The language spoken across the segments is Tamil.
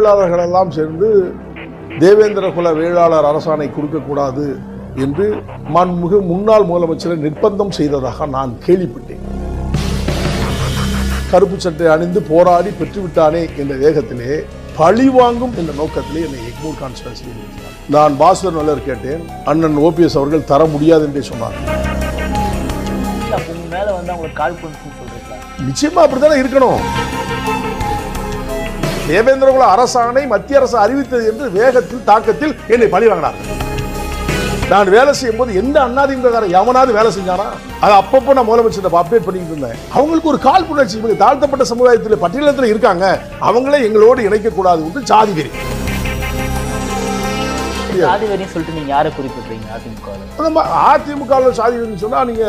வேளாளர்கள் எல்லாம் சேர்ந்து தேவேந்திர குல வேளாளர் அரசாணை கொடுக்கக்கூடாது என்று மாண்புமிகு முன்னாள் முதலமைச்சரை நிர்பந்தம் செய்ததாக நான் கேள்விப்பட்டேன் கருப்பு சட்டை அணிந்து போராடி பெற்றுவிட்டானே என்ற வேகத்திலே பழி வாங்கும் என்ற நோக்கத்திலே என்னை எக்மூர் கான்ஸ்டன்சி நான் பாஸ்கர் நல்லர் கேட்டேன் அண்ணன் ஓபிஎஸ் அவர்கள் தர முடியாது என்றே சொன்னார் நிச்சயமா அப்படித்தானே இருக்கணும் தேவேந்திரகுல அரசாணை மத்திய அரசு அறிவித்தது என்று வேகத்தில் தாக்கத்தில் என்னை பழி வாங்கினார்கள் நான் வேலை செய்யும் போது எந்த அண்ணாதிமுகக்காரன் எவனாவது வேலை செஞ்சாரா அது அப்பப்போ நான் முதலமைச்சர் அப்டேட் பண்ணிட்டு இருந்தேன் அவங்களுக்கு ஒரு கால் புணர்ச்சி இவங்க தாழ்த்தப்பட்ட சமுதாயத்தில் பட்டியலத்தில் இருக்காங்க அவங்களே எங்களோடு இணைக்கக்கூடாது என்று சாதி வெறி சொல்லிட்டு நீங்க யாரை குறிப்பிடுறீங்க அதிமுக அதிமுக சாதி வெறின்னு சொன்னா நீங்க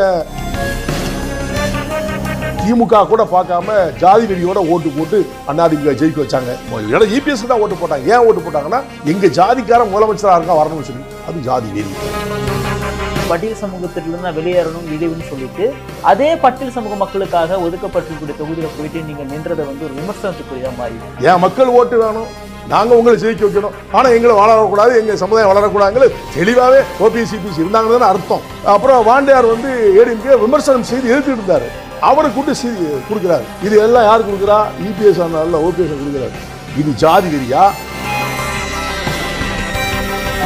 திமுக கூட பார்க்காம ஜாதி வெறியோட ஓட்டு போட்டு அதிமுக ஜெயிக்க வச்சாங்க ஏன்னா இபிஎஸ் e தான் ஓட்டு போட்டாங்க ஏன் ஓட்டு போட்டாங்கன்னா எங்க ஜாதிக்கார முதலமைச்சராக இருக்கா வரணும்னு சொல்லி அது ஜாதி வெறி பட்டியல் சமூகத்திலிருந்து வெளியேறணும் இழிவுன்னு சொல்லிட்டு அதே பட்டியல் சமூக மக்களுக்காக ஒதுக்கப்பட்டிருக்கூடிய தொகுதியில் போயிட்டு நீங்க நின்றதை வந்து ஒரு விமர்சனத்துக்குரிய மாதிரி ஏன் மக்கள் ஓட்டு வேணும் நாங்கள் உங்களை ஜெயிக்க வைக்கணும் ஆனால் எங்களை வளரக்கூடாது எங்கள் சமுதாயம் வளரக்கூடாது தெளிவாகவே ஓபிசிபிசி இருந்தாங்கன்னு அர்த்தம் அப்புறம் வாண்டியார் வந்து ஏடிஎம்கே விமர்சனம் செய்து எழுதிட்டு இருந்தார் அவரை கூட்டு கொடுக்குறாரு இது எல்லாம் யார் கொடுக்குறா இபிஎஸ் e ஆனால் ஓபிஎஸ் கொடுக்குறாரு இது ஜாதி ரீதியா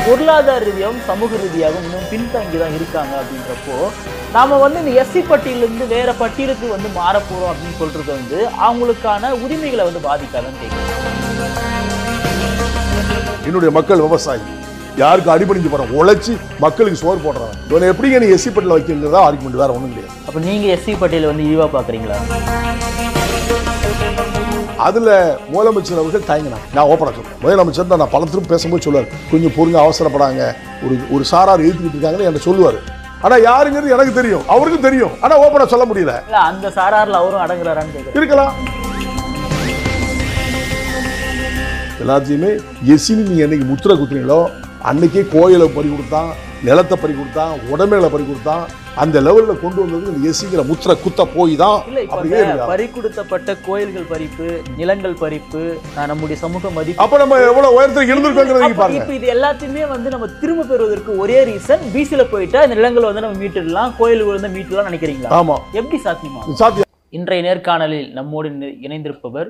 பொருளாதார ரீதியாகவும் சமூக ரீதியாகவும் இன்னும் பின்தங்கி தான் இருக்காங்க அப்படின்றப்போ நாம் வந்து இந்த எஸ்சி பட்டியலேருந்து வேற பட்டியலுக்கு வந்து மாறப்போகிறோம் அப்படின்னு சொல்றது வந்து அவங்களுக்கான உரிமைகளை வந்து பாதிக்காதுன்னு கேட்குறேன் என்னுடைய மக்கள் விவசாயி யாருக்கு அடிபணிஞ்சு போகிறோம் உழைச்சி மக்களுக்கு சோறு போடுறான் இவனை எப்படிங்க நீ எஸ்சி பட்டியல வைக்கிறதா ஆர்குமெண்ட் வேற ஒன்றும் கிடையாது அப்போ நீங்கள் எஸ்சி பட்டியல வந்து ஈவா பார்க்குறீங்களா அதில் முதலமைச்சர் அவர்கள் தயங்கினாங்க நான் ஓப்பனாக சொல்கிறேன் முதலமைச்சர் தான் நான் பல பேசும்போது சொல்லுவார் கொஞ்சம் பொறுங்க அவசரப்படாங்க ஒரு ஒரு சாரார் எழுதிக்கிட்டு இருக்காங்கன்னு என்ன சொல்லுவார் ஆனால் யாருங்கிறது எனக்கு தெரியும் அவருக்கும் தெரியும் ஆனால் ஓப்பனாக சொல்ல முடியல அந்த சாரார்ல அவரும் அடங்குறாரான்னு இருக்கலாம் எல்லாத்தையுமே எஸ்சின்னு நீங்கள் என்னைக்கு முத்திரை குத்துறீங்களோ அன்னைக்கே கோயிலை பறி கொடுத்தான் நிலத்தை பறி கொடுத்தான் உடமையில பறி கொடுத்தான் அந்த லெவலில் கொண்டு வந்தது இந்த எசிங்கிற முத்திர குத்த போய் தான் அப்படியே பறி கொடுத்தப்பட்ட கோயில்கள் பறிப்பு நிலங்கள் பறிப்பு நம்முடைய சமூக மதிப்பு அப்போ நம்ம எவ்வளோ இது எல்லாத்தையுமே வந்து நம்ம திரும்ப பெறுவதற்கு ஒரே ரீசன் பிசியில் போயிட்டா இந்த நிலங்களை வந்து நம்ம மீட்டுடலாம் கோயில் வந்து மீட்டுலாம் நினைக்கிறீங்களா ஆமா எப்படி சாத்தியமா சாத்தியம் இன்றைய நேர்காணலில் நம்மோடு இணைந்திருப்பவர்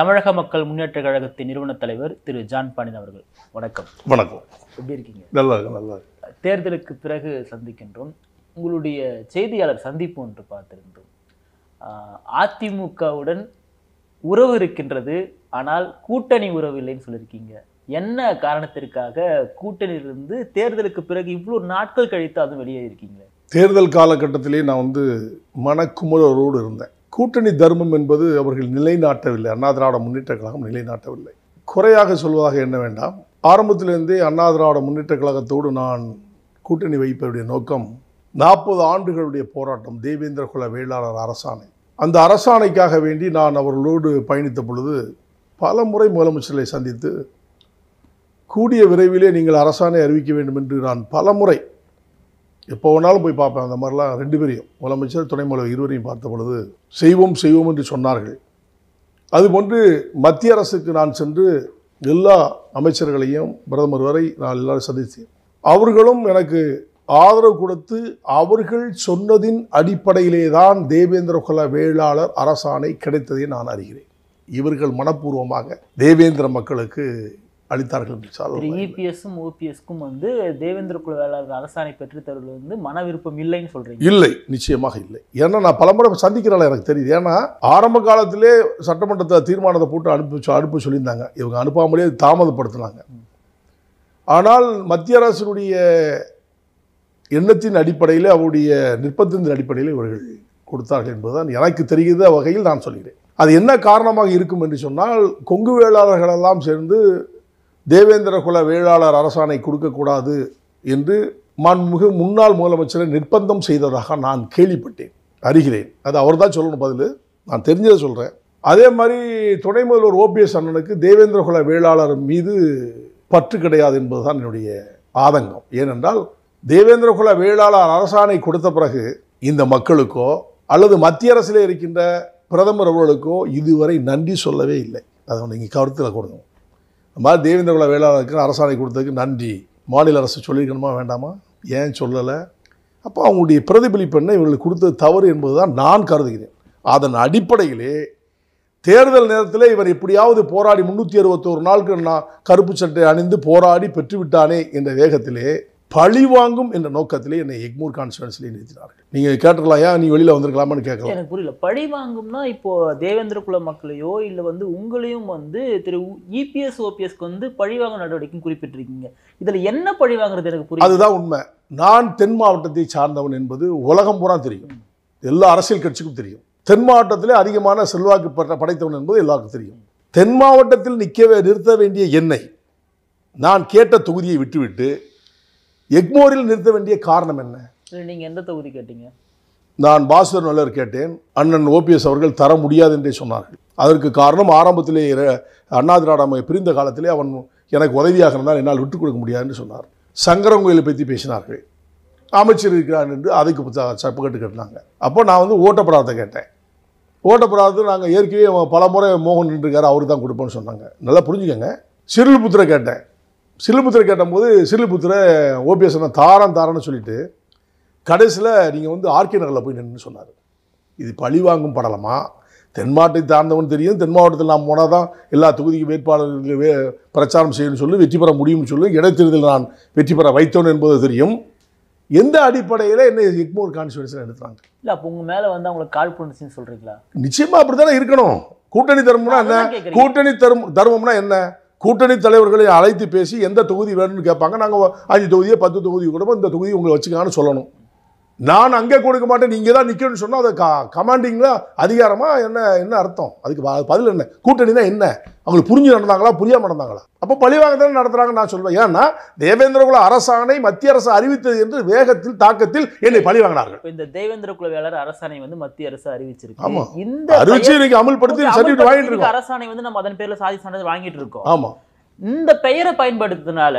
தமிழக மக்கள் முன்னேற்ற கழகத்தின் நிறுவன தலைவர் திரு ஜான் பாண்டியன் அவர்கள் வணக்கம் வணக்கம் எப்படி இருக்கீங்க நல்லா இருக்கு நல்லா இருக்கு தேர்தலுக்கு பிறகு சந்திக்கின்றோம் உங்களுடைய செய்தியாளர் சந்திப்பு ஒன்று பார்த்திருந்தோம் அதிமுகவுடன் உறவு இருக்கின்றது ஆனால் கூட்டணி உறவு இல்லைன்னு சொல்லியிருக்கீங்க என்ன காரணத்திற்காக கூட்டணியிலிருந்து தேர்தலுக்கு பிறகு இவ்வளோ நாட்கள் கழித்து அதுவும் வெளியே இருக்கீங்களே தேர்தல் காலகட்டத்திலே நான் வந்து மனக்குமுறரோடு இருந்தேன் கூட்டணி தர்மம் என்பது அவர்கள் நிலைநாட்டவில்லை அண்ணா திராவிட முன்னேற்ற கழகம் நிலைநாட்டவில்லை குறையாக சொல்வதாக என்ன வேண்டாம் ஆரம்பத்திலிருந்தே அண்ணா திராவிட முன்னேற்ற கழகத்தோடு நான் கூட்டணி வைப்பதுடைய நோக்கம் நாற்பது ஆண்டுகளுடைய போராட்டம் தேவேந்திர குல வேளாளர் அரசாணை அந்த அரசாணைக்காக வேண்டி நான் அவர்களோடு பயணித்த பொழுது பல முறை முதலமைச்சர்களை சந்தித்து கூடிய விரைவிலே நீங்கள் அரசாணை அறிவிக்க வேண்டும் என்று நான் பல முறை எப்போ வேணாலும் போய் பார்ப்பேன் அந்த மாதிரிலாம் ரெண்டு பேரையும் முதலமைச்சர் துணை முதல்வர் இருவரையும் பார்த்த பொழுது செய்வோம் செய்வோம் என்று சொன்னார்கள் அதுபோன்று மத்திய அரசுக்கு நான் சென்று எல்லா அமைச்சர்களையும் பிரதமர் வரை நான் எல்லாரும் சந்தித்தேன் அவர்களும் எனக்கு ஆதரவு கொடுத்து அவர்கள் சொன்னதின் அடிப்படையிலே தான் தேவேந்திர குல வேளாளர் அரசாணை கிடைத்ததை நான் அறிகிறேன் இவர்கள் மனப்பூர்வமாக தேவேந்திர மக்களுக்கு அளித்தார்கள் என்று இபிஎஸ்ஸும் ஓபிஎஸ்க்கும் e வந்து தேவேந்திர குழு வேளாளர் அரசாணை பெற்றுத்தருவது வந்து மன விருப்பம் இல்லைன்னு சொல்கிறீங்க இல்லை நிச்சயமாக இல்லை ஏன்னா நான் பலமுறை சந்திக்கிறனால எனக்கு தெரியுது ஏன்னா ஆரம்ப காலத்திலே சட்டமன்றத்தை தீர்மானத்தை போட்டு அனுப்பி அனுப்ப சொல்லியிருந்தாங்க இவங்க அனுப்பாமலே தாமதப்படுத்தினாங்க ஆனால் மத்திய அரசினுடைய எண்ணத்தின் அடிப்படையில் அவருடைய நிர்பந்தத்தின் அடிப்படையில் இவர்கள் கொடுத்தார்கள் என்பதுதான் எனக்கு தெரிகிற வகையில் நான் சொல்கிறேன் அது என்ன காரணமாக இருக்கும் என்று சொன்னால் கொங்கு வேளாளர்களெல்லாம் சேர்ந்து தேவேந்திர குல வேளாளர் அரசாணை கொடுக்கக்கூடாது என்று மாண்புமிகு முன்னாள் முதலமைச்சரை நிர்பந்தம் செய்ததாக நான் கேள்விப்பட்டேன் அறிகிறேன் அது அவர் தான் சொல்லணும் பதில் நான் தெரிஞ்சதை சொல்கிறேன் அதே மாதிரி துணை முதல்வர் ஓபிஎஸ் அண்ணனுக்கு தேவேந்திர குல வேளாளர் மீது பற்று கிடையாது என்பதுதான் என்னுடைய ஆதங்கம் ஏனென்றால் தேவேந்திர குல வேளாளர் அரசாணை கொடுத்த பிறகு இந்த மக்களுக்கோ அல்லது மத்திய அரசில் இருக்கின்ற பிரதமர் அவர்களுக்கோ இதுவரை நன்றி சொல்லவே இல்லை அதை நீங்கள் கருத்தில் கொடுங்க இந்த மாதிரி தேவேந்திரகுல வேளாளருக்கு அரசாணை கொடுத்ததுக்கு நன்றி மாநில அரசு சொல்லியிருக்கணுமா வேண்டாமா ஏன் சொல்லலை அப்போ அவங்களுடைய பிரதிபலிப்பு என்ன இவங்களுக்கு கொடுத்தது தவறு என்பது தான் நான் கருதுகிறேன் அதன் அடிப்படையிலே தேர்தல் நேரத்தில் இவர் எப்படியாவது போராடி முந்நூற்றி அறுபத்தோரு நாளுக்கு நான் கருப்பு சட்டை அணிந்து போராடி பெற்றுவிட்டானே என்ற வேகத்திலே பழி வாங்கும் என்ற நோக்கத்திலே என்னை எக்மூர் கான்ஸ்டுவன்சிலே நிறுத்தினார்கள் நீங்கள் கேட்டிருக்கலாயா நீ வெளியில் வந்திருக்கலாமான்னு கேட்கலாம் எனக்கு புரியல பழி வாங்கும்னா இப்போ தேவேந்திர குல மக்களையோ இல்லை வந்து உங்களையும் வந்து திரு இபிஎஸ் ஓபிஎஸ்க்கு வந்து பழி வாங்க நடவடிக்கையும் குறிப்பிட்டிருக்கீங்க இதில் என்ன பழி வாங்குறது எனக்கு புரியும் அதுதான் உண்மை நான் தென் மாவட்டத்தை சார்ந்தவன் என்பது உலகம் பூரா தெரியும் எல்லா அரசியல் கட்சிக்கும் தெரியும் தென் மாவட்டத்திலே அதிகமான செல்வாக்கு படைத்தவன் என்பது எல்லாருக்கும் தெரியும் தென் மாவட்டத்தில் நிற்க நிறுத்த வேண்டிய எண்ணெய் நான் கேட்ட தொகுதியை விட்டுவிட்டு எக்மோரில் நிறுத்த வேண்டிய காரணம் என்ன நீங்கள் எந்த தொகுதி கேட்டீங்க நான் பாசுதர் நல்லர் கேட்டேன் அண்ணன் ஓபிஎஸ் அவர்கள் தர முடியாது என்றே சொன்னார்கள் அதற்கு காரணம் ஆரம்பத்திலே அண்ணா திராவிட பிரிந்த காலத்திலே அவன் எனக்கு உதவியாக இருந்தால் என்னால் விட்டுக் கொடுக்க முடியாது என்று சொன்னார் சங்கரன் கோயிலை பற்றி பேசினார்கள் அமைச்சர் இருக்கிறான் என்று அதுக்கு கட்டு கட்டினாங்க அப்போ நான் வந்து ஓட்டப்படாத கேட்டேன் ஓட்டப்படாத நாங்கள் ஏற்கனவே பல முறை மோகன் நின்றுருக்காரு அவரு தான் கொடுப்போம்னு சொன்னாங்க நல்லா புரிஞ்சுக்கோங்க சிறில் புத்திர கேட்டேன் சில்லுபுத்திரை கேட்டபோது சில்லுபுத்திரை ஓபிஎஸ் என்ன தாரம் தாரன்னு சொல்லிட்டு கடைசியில் நீங்கள் வந்து ஆர்கே நகரில் போய் நின்று சொன்னார் இது பழி வாங்கும் படலமா தென் தாழ்ந்தவன் தெரியும் தென் மாவட்டத்தில் நாம் போனால் தான் எல்லா தொகுதிக்கு வேட்பாளர்களுக்கு வே பிரச்சாரம் செய்யணும்னு சொல்லி வெற்றி பெற முடியும்னு சொல்லி இடைத்தேர்தலில் நான் வெற்றி பெற வைத்தோன் என்பது தெரியும் எந்த அடிப்படையில் என்ன ஒரு கான்ஸ்டியூன்ஸில் எடுத்தாங்க இல்லை அப்போ உங்கள் மேலே வந்து அவங்களுக்கு கால் பண்ணுச்சுன்னு சொல்கிறீங்களா நிச்சயமாக அப்படி தானே இருக்கணும் கூட்டணி தர்மம்னா என்ன கூட்டணி தர்மம் தர்மம்னா என்ன கூட்டணி தலைவர்களை அழைத்து பேசி எந்த தொகுதி வேணும்னு கேட்பாங்க நாங்கள் அஞ்சு தொகுதியே பத்து தொகுதி கூட இந்த தொகுதி உங்களை வச்சுக்கான்னு சொல்லணும் நான் அங்கே கொடுக்க மாட்டேன் நீங்க தான் நிற்கணும்னு சொன்னால் அது கா அதிகாரமா என்ன என்ன அர்த்தம் அதுக்கு பதில் என்ன தான் என்ன அவங்களுக்கு புரிஞ்சு நடந்தாங்களா புரியாமல் நடந்தாங்களா அப்போ பழிவாக தானே நடத்துறாங்க நான் சொல்வேன் ஏன்னா தேவேந்திரகுல அரசாணை மத்திய அரசு அறிவித்தது என்று வேகத்தில் தாக்கத்தில் என்னை பழி வாங்கினார்கள் இந்த தேவேந்திர வேளர் அரசாணை வந்து மத்திய அரசு அறிவிச்சிருக்கு ஆமா இந்த அறிவிச்சு இன்னைக்கு அமல்படுத்தி சர்டிபிகேட் வாங்கிட்டு இருக்கோம் அரசாணை வந்து நம்ம அதன் பேர்ல சாதி சான்றிதழ் வாங்கிட்டு இருக்கோம் ஆமா இந்த பெயரை பயன்படுத்துறதுனால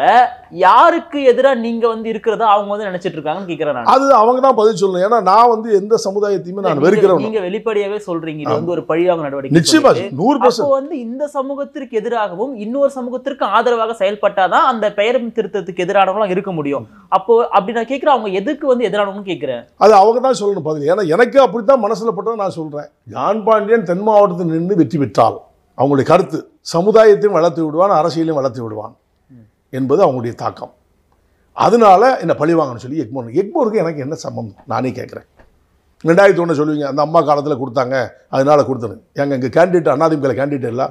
யாருக்கு எதிராக நீங்க வந்து இருக்கிறத அவங்க வந்து நினைச்சிட்டு இருக்காங்கன்னு கேக்குறேன் அது அவங்க தான் பதில் சொல்லணும் ஏன்னா நான் வந்து எந்த சமுதாயத்தையுமே நான் வெறுக்கிறேன் நீங்க வெளிப்படையாவே சொல்றீங்க இது வந்து ஒரு பழிவாங்க நடவடிக்கை நிச்சயமா நூறு பர்சன்ட் வந்து இந்த சமூகத்திற்கு எதிராகவும் இன்னொரு சமூகத்திற்கு ஆதரவாக செயல்பட்டாதான் அந்த பெயர் திருத்தத்துக்கு எதிரானவங்களாம் இருக்க முடியும் அப்போ அப்படி நான் கேட்கிறேன் அவங்க எதுக்கு வந்து எதிரானவங்கன்னு கேட்கிறேன் அது அவங்க தான் சொல்லணும் பதில் ஏன்னா எனக்கு அப்படித்தான் மனசுல பட்டதை நான் சொல்றேன் ஜான் பாண்டியன் தென் மாவட்டத்தில் நின்று வெற்றி பெற்றால் அவங்களுடைய கருத்து சமுதாயத்தையும் வளர்த்து விடுவான் அரசியலையும் வளர்த்து விடுவான் என்பது அவங்களுடைய தாக்கம் அதனால என்னை பழிவாங்கன்னு சொல்லி எக்மோர் எக்மோருக்கு எனக்கு என்ன சம்பந்தம் நானே கேட்குறேன் ரெண்டாயிரத்தி ஒன்று சொல்லுவீங்க அந்த அம்மா காலத்தில் கொடுத்தாங்க அதனால் கொடுத்தது எங்கள் இங்கே கேண்டிடேட் அண்ணாதிமுக கேண்டிடேட் இல்லை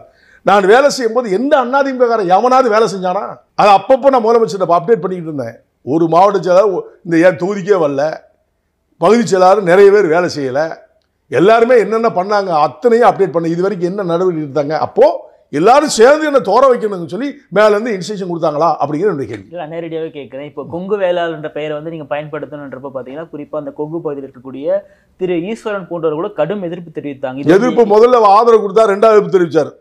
நான் வேலை செய்யும் போது எந்த அண்ணாதிமுகக்காரன் எவனாவது வேலை செஞ்சானா அது அப்பப்போ நான் முதலமைச்சர் அப்டேட் பண்ணிக்கிட்டு இருந்தேன் ஒரு மாவட்ட செயலாளர் இந்த ஏன் தொகுதிக்கே வரல பகுதி செயலாளர் நிறைய பேர் வேலை செய்யலை எல்லாருமே என்னென்ன பண்ணாங்க அத்தனையும் அப்டேட் பண்ண இது வரைக்கும் என்ன நடவடிக்கை எடுத்தாங்க அப்போது எல்லாரும் சேர்ந்து என்ன தோற வைக்கணும்னு சொல்லி மேலேருந்து இன்ஸ்ட்ரக்ஷன் கொடுத்தாங்களா அப்படிங்கிற என்னுடைய கேள்வி நான் நேரடியாகவே கேட்குறேன் இப்போ கொங்கு வேளாளர்ன்ற பெயரை வந்து நீங்கள் பயன்படுத்தணுன்றப்ப பார்த்தீங்கன்னா குறிப்பாக அந்த கொங்கு பகுதியில் இருக்கக்கூடிய திரு ஈஸ்வரன் போன்றவர் கூட கடும் எதிர்ப்பு தெரிவித்தாங்க எதிர்ப்பு முதல்ல ஆதரவு கொடுத்தா ரெண்டாவது எதிர்ப்பு தெரிவித்தார்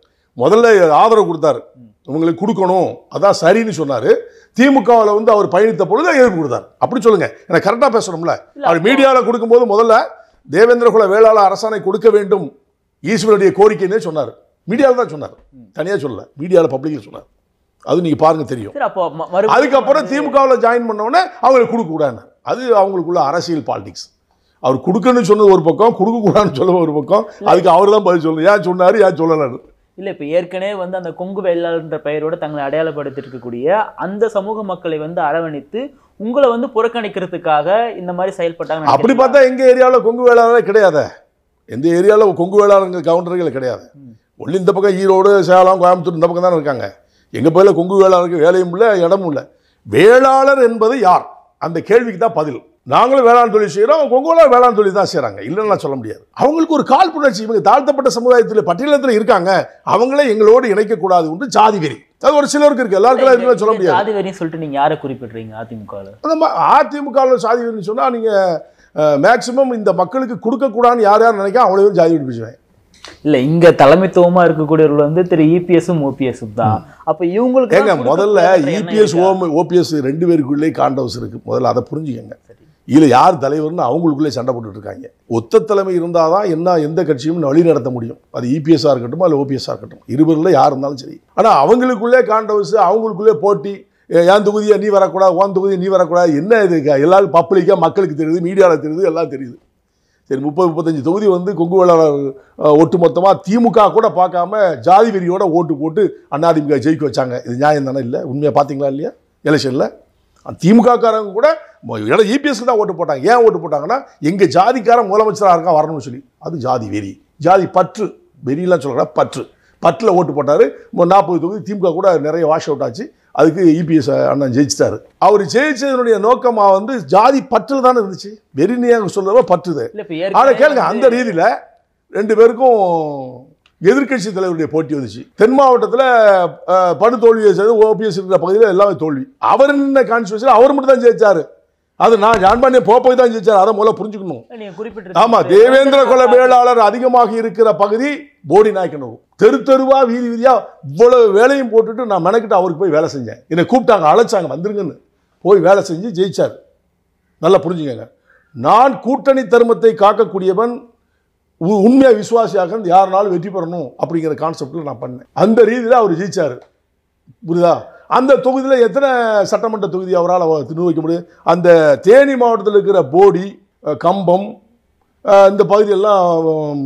முதல்ல ஆதரவு கொடுத்தாரு இவங்களுக்கு கொடுக்கணும் அதான் சரின்னு சொன்னார் திமுகவில் வந்து அவர் பயணித்த பொழுது எதிர்ப்பு கொடுத்தார் அப்படி சொல்லுங்கள் எனக்கு கரெக்டாக பேசணும்ல அவர் மீடியாவில் கொடுக்கும்போது முதல்ல தேவேந்திரகுல வேளாள அரசாணை கொடுக்க வேண்டும் ஈஸ்வருடைய கோரிக்கைன்னே சொன்னார் மீடியாவில் தான் சொன்னார் தனியாக சொல்லலை மீடியாவில் பப்ளிக்கில் சொன்னார் அது நீங்கள் பாருங்க தெரியும் அதுக்கப்புறம் திமுகவில் ஜாயின் பண்ணோடனே அவங்களுக்கு கொடுக்கக்கூடாது அது அவங்களுக்குள்ள அரசியல் பாலிடிக்ஸ் அவர் கொடுக்கணும்னு சொன்னது ஒரு பக்கம் கொடுக்கக்கூடாதுன்னு சொல்ல ஒரு பக்கம் அதுக்கு அவர் தான் பதில் சொல்லணும் ஏன் சொன்னார் ஏன் சொல்லலாம் இல்லை இப்போ ஏற்கனவே வந்து அந்த கொங்கு வேளாளர்ன்ற பெயரோடு தங்களை அடையாளப்படுத்திட்டு இருக்கக்கூடிய அந்த சமூக மக்களை வந்து அரவணைத்து உங்களை வந்து புறக்கணிக்கிறதுக்காக இந்த மாதிரி செயல்பட்டாங்க அப்படி பார்த்தா எங்கள் ஏரியாவில் கொங்கு வேளாளர் கிடையாது எந்த ஏரியாவில் கொங்கு வேளாளர்கள் கவுண்டர்கள் கிடையாது ஒல்லி இந்த பக்கம் ஈரோடு சேலம் கோயம்புத்தூர் இந்த பக்கம் தானே இருக்காங்க எங்கள் பகுதியில் கொங்கு வேளாளருக்கு வேலையும் இல்லை இடமும் இல்லை வேளாளர் என்பது யார் அந்த கேள்விக்கு தான் பதில் நாங்களும் வேளாண் தொழில் செய்கிறோம் கொங்கோலாம் வேளாண் தொழில் தான் செய்கிறாங்க இல்லைன்னா சொல்ல முடியாது அவங்களுக்கு ஒரு கால் புணர்ச்சி இவங்க தாழ்த்தப்பட்ட சமுதாயத்தில் பட்டியலத்தில் இருக்காங்க அவங்களே எங்களோடு இணைக்கக்கூடாது என்று ஜாதி வெறி அது ஒரு சிலருக்கு இருக்கு எல்லாருக்கும் சொல்ல முடியாது ஜாதி வெறின்னு சொல்லிட்டு நீங்கள் யாரை குறிப்பிடுறீங்க அதிமுக அதிமுகவில் சாதி வெறின்னு சொன்னால் நீங்கள் மேக்சிமம் இந்த மக்களுக்கு கொடுக்கக்கூடாதுன்னு யார் யார் நினைக்க அவ்வளோ ஜாதி வெறி பிடிச்சுவேன் இல்லை இங்கே தலைமைத்துவமா இருக்கக்கூடியவர்கள் வந்து திரு இபிஎஸும் ஓபிஎஸும் தான் அப்போ இவங்களுக்கு முதல்ல இபிஎஸ் ஓபிஎஸ் ரெண்டு பேருக்குள்ளே காண்டவுஸ் இருக்குது முதல்ல அதை புரிஞ்சுக்கங்க இதில் யார் தலைவர்னு அவங்களுக்குள்ளே சண்டை போட்டுட்ருக்காங்க ஒத்த தலைமை இருந்தால் தான் என்ன எந்த கட்சியும் வழி நடத்த முடியும் அது இபிஎஸ்ஸாக e இருக்கட்டும் அல்ல ஓபிஎஸ்ஸாக இருக்கட்டும் இருவரில் யார் இருந்தாலும் சரி ஆனால் அவங்களுக்குள்ளே காண்டவர்ஸு அவங்களுக்குள்ளே போட்டி என் தொகுதியை நீ வரக்கூடாது ஓன் தொகுதியை நீ வரக்கூடாது என்ன இது எல்லாரும் பப்ளிக்காக மக்களுக்கு தெரியுது மீடியாவில் தெரியுது எல்லாம் தெரியுது சரி முப்பது முப்பத்தஞ்சு தொகுதி வந்து கொங்கு வேளாளர் மொத்தமாக திமுக கூட பார்க்காம ஜாதி வெறியோட ஓட்டு போட்டு அதிமுக ஜெயிக்க வச்சாங்க இது நியாயம் தானே இல்லை உண்மையாக பார்த்தீங்களா இல்லையா எலெக்ஷனில் காரங்க கூட ஏன்னா ஈபிஎஸ்க்கு e தான் ஓட்டு போட்டாங்க ஏன் ஓட்டு போட்டாங்கன்னா எங்கள் ஜாதிக்காரன் முதலமைச்சராக இருக்கா வரணும்னு சொல்லி அது ஜாதி வெறி ஜாதி பற்று வெறியெல்லாம் சொல்கிறா பற்று பற்றில் ஓட்டு போட்டார் நாற்பது தொகுதி திமுக கூட நிறைய வாஷ் அவுட் ஆச்சு அதுக்கு இபிஎஸ் e அண்ணன் ஜெயிச்சிட்டாரு அவர் ஜெயிச்சதனுடைய நோக்கமாக வந்து ஜாதி பற்றில் தானே இருந்துச்சு வெறினியாக சொல்லுறவ பற்றுது ஆனால் கேளுங்க அந்த ரீதியில் ரெண்டு பேருக்கும் எதிர்கட்சி தலைவருடைய போட்டி வந்துச்சு தென் மாவட்டத்தில் படுதோல்வியை செய்து ஓபிஎஸ் இருக்கிற பகுதியில் எல்லாமே தோல்வி அவர் என்ன கான்ஸ்டுவன்சியில் அவர் மட்டும் தான் ஜெயிச்சாரு அது நான் ஜான் ஜான்பாண்டிய போய் தான் ஜெயிச்சார் அதை முதல்ல புரிஞ்சுக்கணும் ஆமா தேவேந்திர குல வேளாளர் அதிகமாக இருக்கிற பகுதி போடி நாயக்கனூர் தெரு தெருவா வீதி வீதியா இவ்வளவு வேலையும் போட்டுட்டு நான் மெனக்கிட்டு அவருக்கு போய் வேலை செஞ்சேன் என்னை கூப்பிட்டாங்க அழைச்சாங்க வந்துருங்கன்னு போய் வேலை செஞ்சு ஜெயிச்சார் நல்லா புரிஞ்சுக்கங்க நான் கூட்டணி தர்மத்தை காக்கக்கூடியவன் உண்மையாக விசுவாசியாக யாருனாலும் வெற்றி பெறணும் அப்படிங்கிற கான்செப்டில் நான் பண்ணேன் அந்த ரீதியில் அவர் ஜெயிச்சார் புரியுதா அந்த தொகுதியில் எத்தனை சட்டமன்ற தொகுதி அவரால் நிர்வகிக்க முடியும் அந்த தேனி மாவட்டத்தில் இருக்கிற போடி கம்பம் இந்த பகுதியெல்லாம்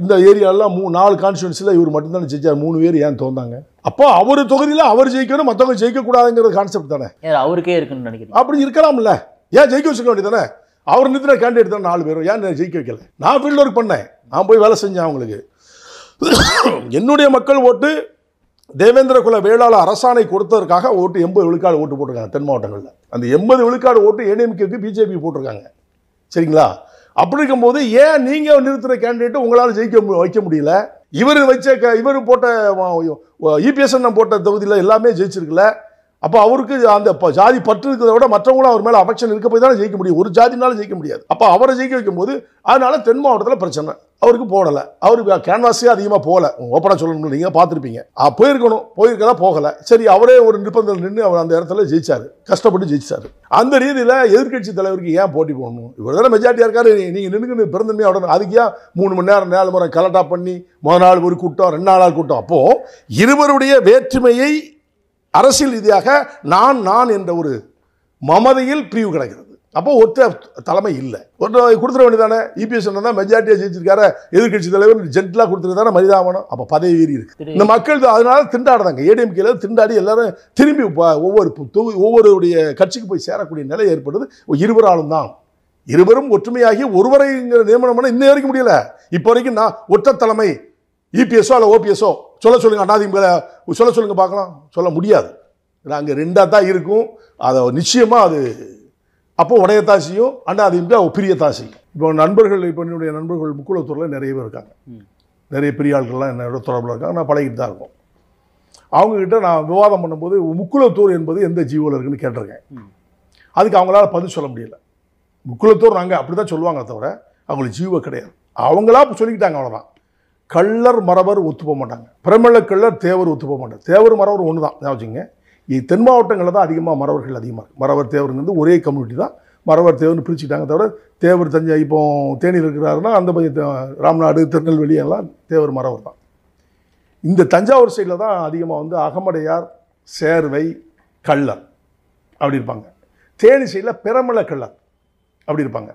இந்த ஏரியாலாம் மூ நாலு கான்ஸ்டுவன்சியில் இவர் மட்டும்தானே ஜெயிச்சார் மூணு பேர் ஏன் தோந்தாங்க அப்போ அவர் தொகுதியில் அவர் ஜெயிக்கணும் மற்றவங்க ஜெயிக்கக்கூடாதுங்கிற கான்செப்ட் தானே அவருக்கே இருக்குன்னு நினைக்கிறேன் அப்படி இருக்கலாம்ல ஏன் ஜெயிக்க வச்சுக்க வேண்டியதானே அவர் நிறுத்தின கேண்டிடேட் தான் நாலு பேரும் ஏன் ஜெயிக்க வைக்கல நான் ஃபீல்டு ஒர்க் பண்ணேன் நான் போய் வேலை செஞ்சேன் அவங்களுக்கு என்னுடைய மக்கள் ஓட்டு தேவேந்திர குல வேளாள அரசாணை கொடுத்ததற்காக ஓட்டு எண்பது விழுக்காடு ஓட்டு போட்டிருக்காங்க தென் மாவட்டங்களில் அந்த எண்பது விழுக்காடு ஓட்டு ஏடிஎம்கேக்கு பிஜேபி போட்டிருக்காங்க சரிங்களா அப்படி இருக்கும்போது ஏன் நீங்கள் நிறுத்துகிற கேண்டிடேட்டு உங்களால் ஜெயிக்க வைக்க முடியல இவர் வச்ச இவர் போட்ட இபிஎஸ்என்எம் போட்ட தொகுதியில் எல்லாமே ஜெயிச்சிருக்கல அப்போ அவருக்கு அந்த ஜாதி பற்று இருக்கிறத விட மற்றவங்களும் அவர் மேலே அஃபெக்ஷன் இருக்க போய் தானே ஜெயிக்க முடியும் ஒரு ஜாதினாலும் ஜெயிக்க முடியாது அப்போ அவரை ஜெயிக்க வைக்கும்போது அதனால தென் மாவட்டத்தில் பிரச்சனை அவருக்கு போடலை அவருக்கு கேன்வாஸே அதிகமாக போகல ஓப்பனாக சொல்லணும் நீங்கள் பார்த்துருப்பீங்க போயிருக்கணும் போயிருக்கதா போகலை சரி அவரே ஒரு நிர்பந்தம் நின்று அவர் அந்த இடத்துல ஜெயிச்சார் கஷ்டப்பட்டு ஜெயிச்சார் அந்த ரீதியில் எதிர்கட்சி தலைவருக்கு ஏன் போட்டி போடணும் இவர் தானே மெஜாரிட்டியாக இருக்காரு நீங்கள் நின்றுக்கு பிறந்தமே அவடணும் அதுக்கு மூணு மணி நேரம் நாலு முறை கலட்டாக பண்ணி முதல் நாள் ஒரு கூட்டம் ரெண்டு நாள் கூட்டம் அப்போது இருவருடைய வேற்றுமையை அரசியல் ரீதியாக நான் நான் என்ற ஒரு மமதையில் பிரிவு கிடைக்கிறது அப்போ ஒற்ற தலைமை இல்லை ஒருத்தர் கொடுத்துட வேண்டியதானே இபிஎஸ் e தான் மெஜாரிட்டியாக ஜெயிச்சிருக்காரு எதிர்கட்சி தலைவர் ஜென்டலாக கொடுத்துருந்தானே மரிதாவணும் அப்போ பதவி ஏறி இருக்கு இந்த மக்கள் அதனால திண்டாடுறாங்க கேல திண்டாடி எல்லாரும் திரும்பி ஒவ்வொரு தொகு ஒவ்வொருடைய கட்சிக்கு போய் சேரக்கூடிய நிலை ஏற்படுது இருவராலும் தான் இருவரும் ஒற்றுமையாகி ஒருவரை நியமனம் பண்ண இன்னும் வரைக்கும் முடியல இப்போ வரைக்கும் நான் ஒற்ற தலைமை இபிஎஸ்ஓ இல்லை ஓபிஎஸ்ஓ சொல்ல சொல்லுங்கள் அண்ணாதிமுக சொல்ல சொல்லுங்கள் பார்க்கலாம் சொல்ல முடியாது அங்கே ரெண்டாக தான் இருக்கும் அதை நிச்சயமாக அது அப்போ உடையத்தாசியும் செய்யும் அண்ணாதிமுக பிரியத்தான் செய்யும் இப்போ நண்பர்கள் இப்போ என்னுடைய நண்பர்கள் முக்குளத்தூரில் நிறைய பேர் இருக்காங்க நிறைய பெரிய ஆட்கள்லாம் என்னோட தொடர்பில் இருக்காங்க நான் பழகிட்டு தான் இருக்கோம் அவங்கக்கிட்ட நான் விவாதம் பண்ணும்போது முக்குளத்தூர் என்பது எந்த ஜீவோவில் இருக்குன்னு கேட்டிருக்கேன் அதுக்கு அவங்களால பதில் சொல்ல முடியல முக்குளத்தூர் நாங்கள் அப்படி தான் சொல்லுவாங்க தவிர அவங்களுக்கு ஜீவோ கிடையாது அவங்களா சொல்லிக்கிட்டாங்க அவ்வளோதான் கள்ளர் மரபர் ஒத்து போக மாட்டாங்க பிரமிழ கள்ளர் தேவர் ஒத்து போக மாட்டாங்க தேவர் மரவர் ஒன்று தான் வச்சுங்க தென் மாவட்டங்களில் தான் அதிகமாக மரவர்கள் அதிகமாக இருக்குது மரவர் தேவருங்கிறது ஒரே கம்யூனிட்டி தான் மரவர் தேவர்னு பிரிச்சுக்கிட்டாங்க தவிர தேவர் தஞ்சை இப்போ தேனியில் இருக்கிறாருன்னா அந்த பக்கம் ராம்நாடு திருநெல்வேலி எல்லாம் தேவர் மரவர் தான் இந்த தஞ்சாவூர் சைடில் தான் அதிகமாக வந்து அகமடையார் சேர்வை கள்ளர் அப்படி இருப்பாங்க தேனி சைடில் பிரமிழ கள்ளர் அப்படி இருப்பாங்க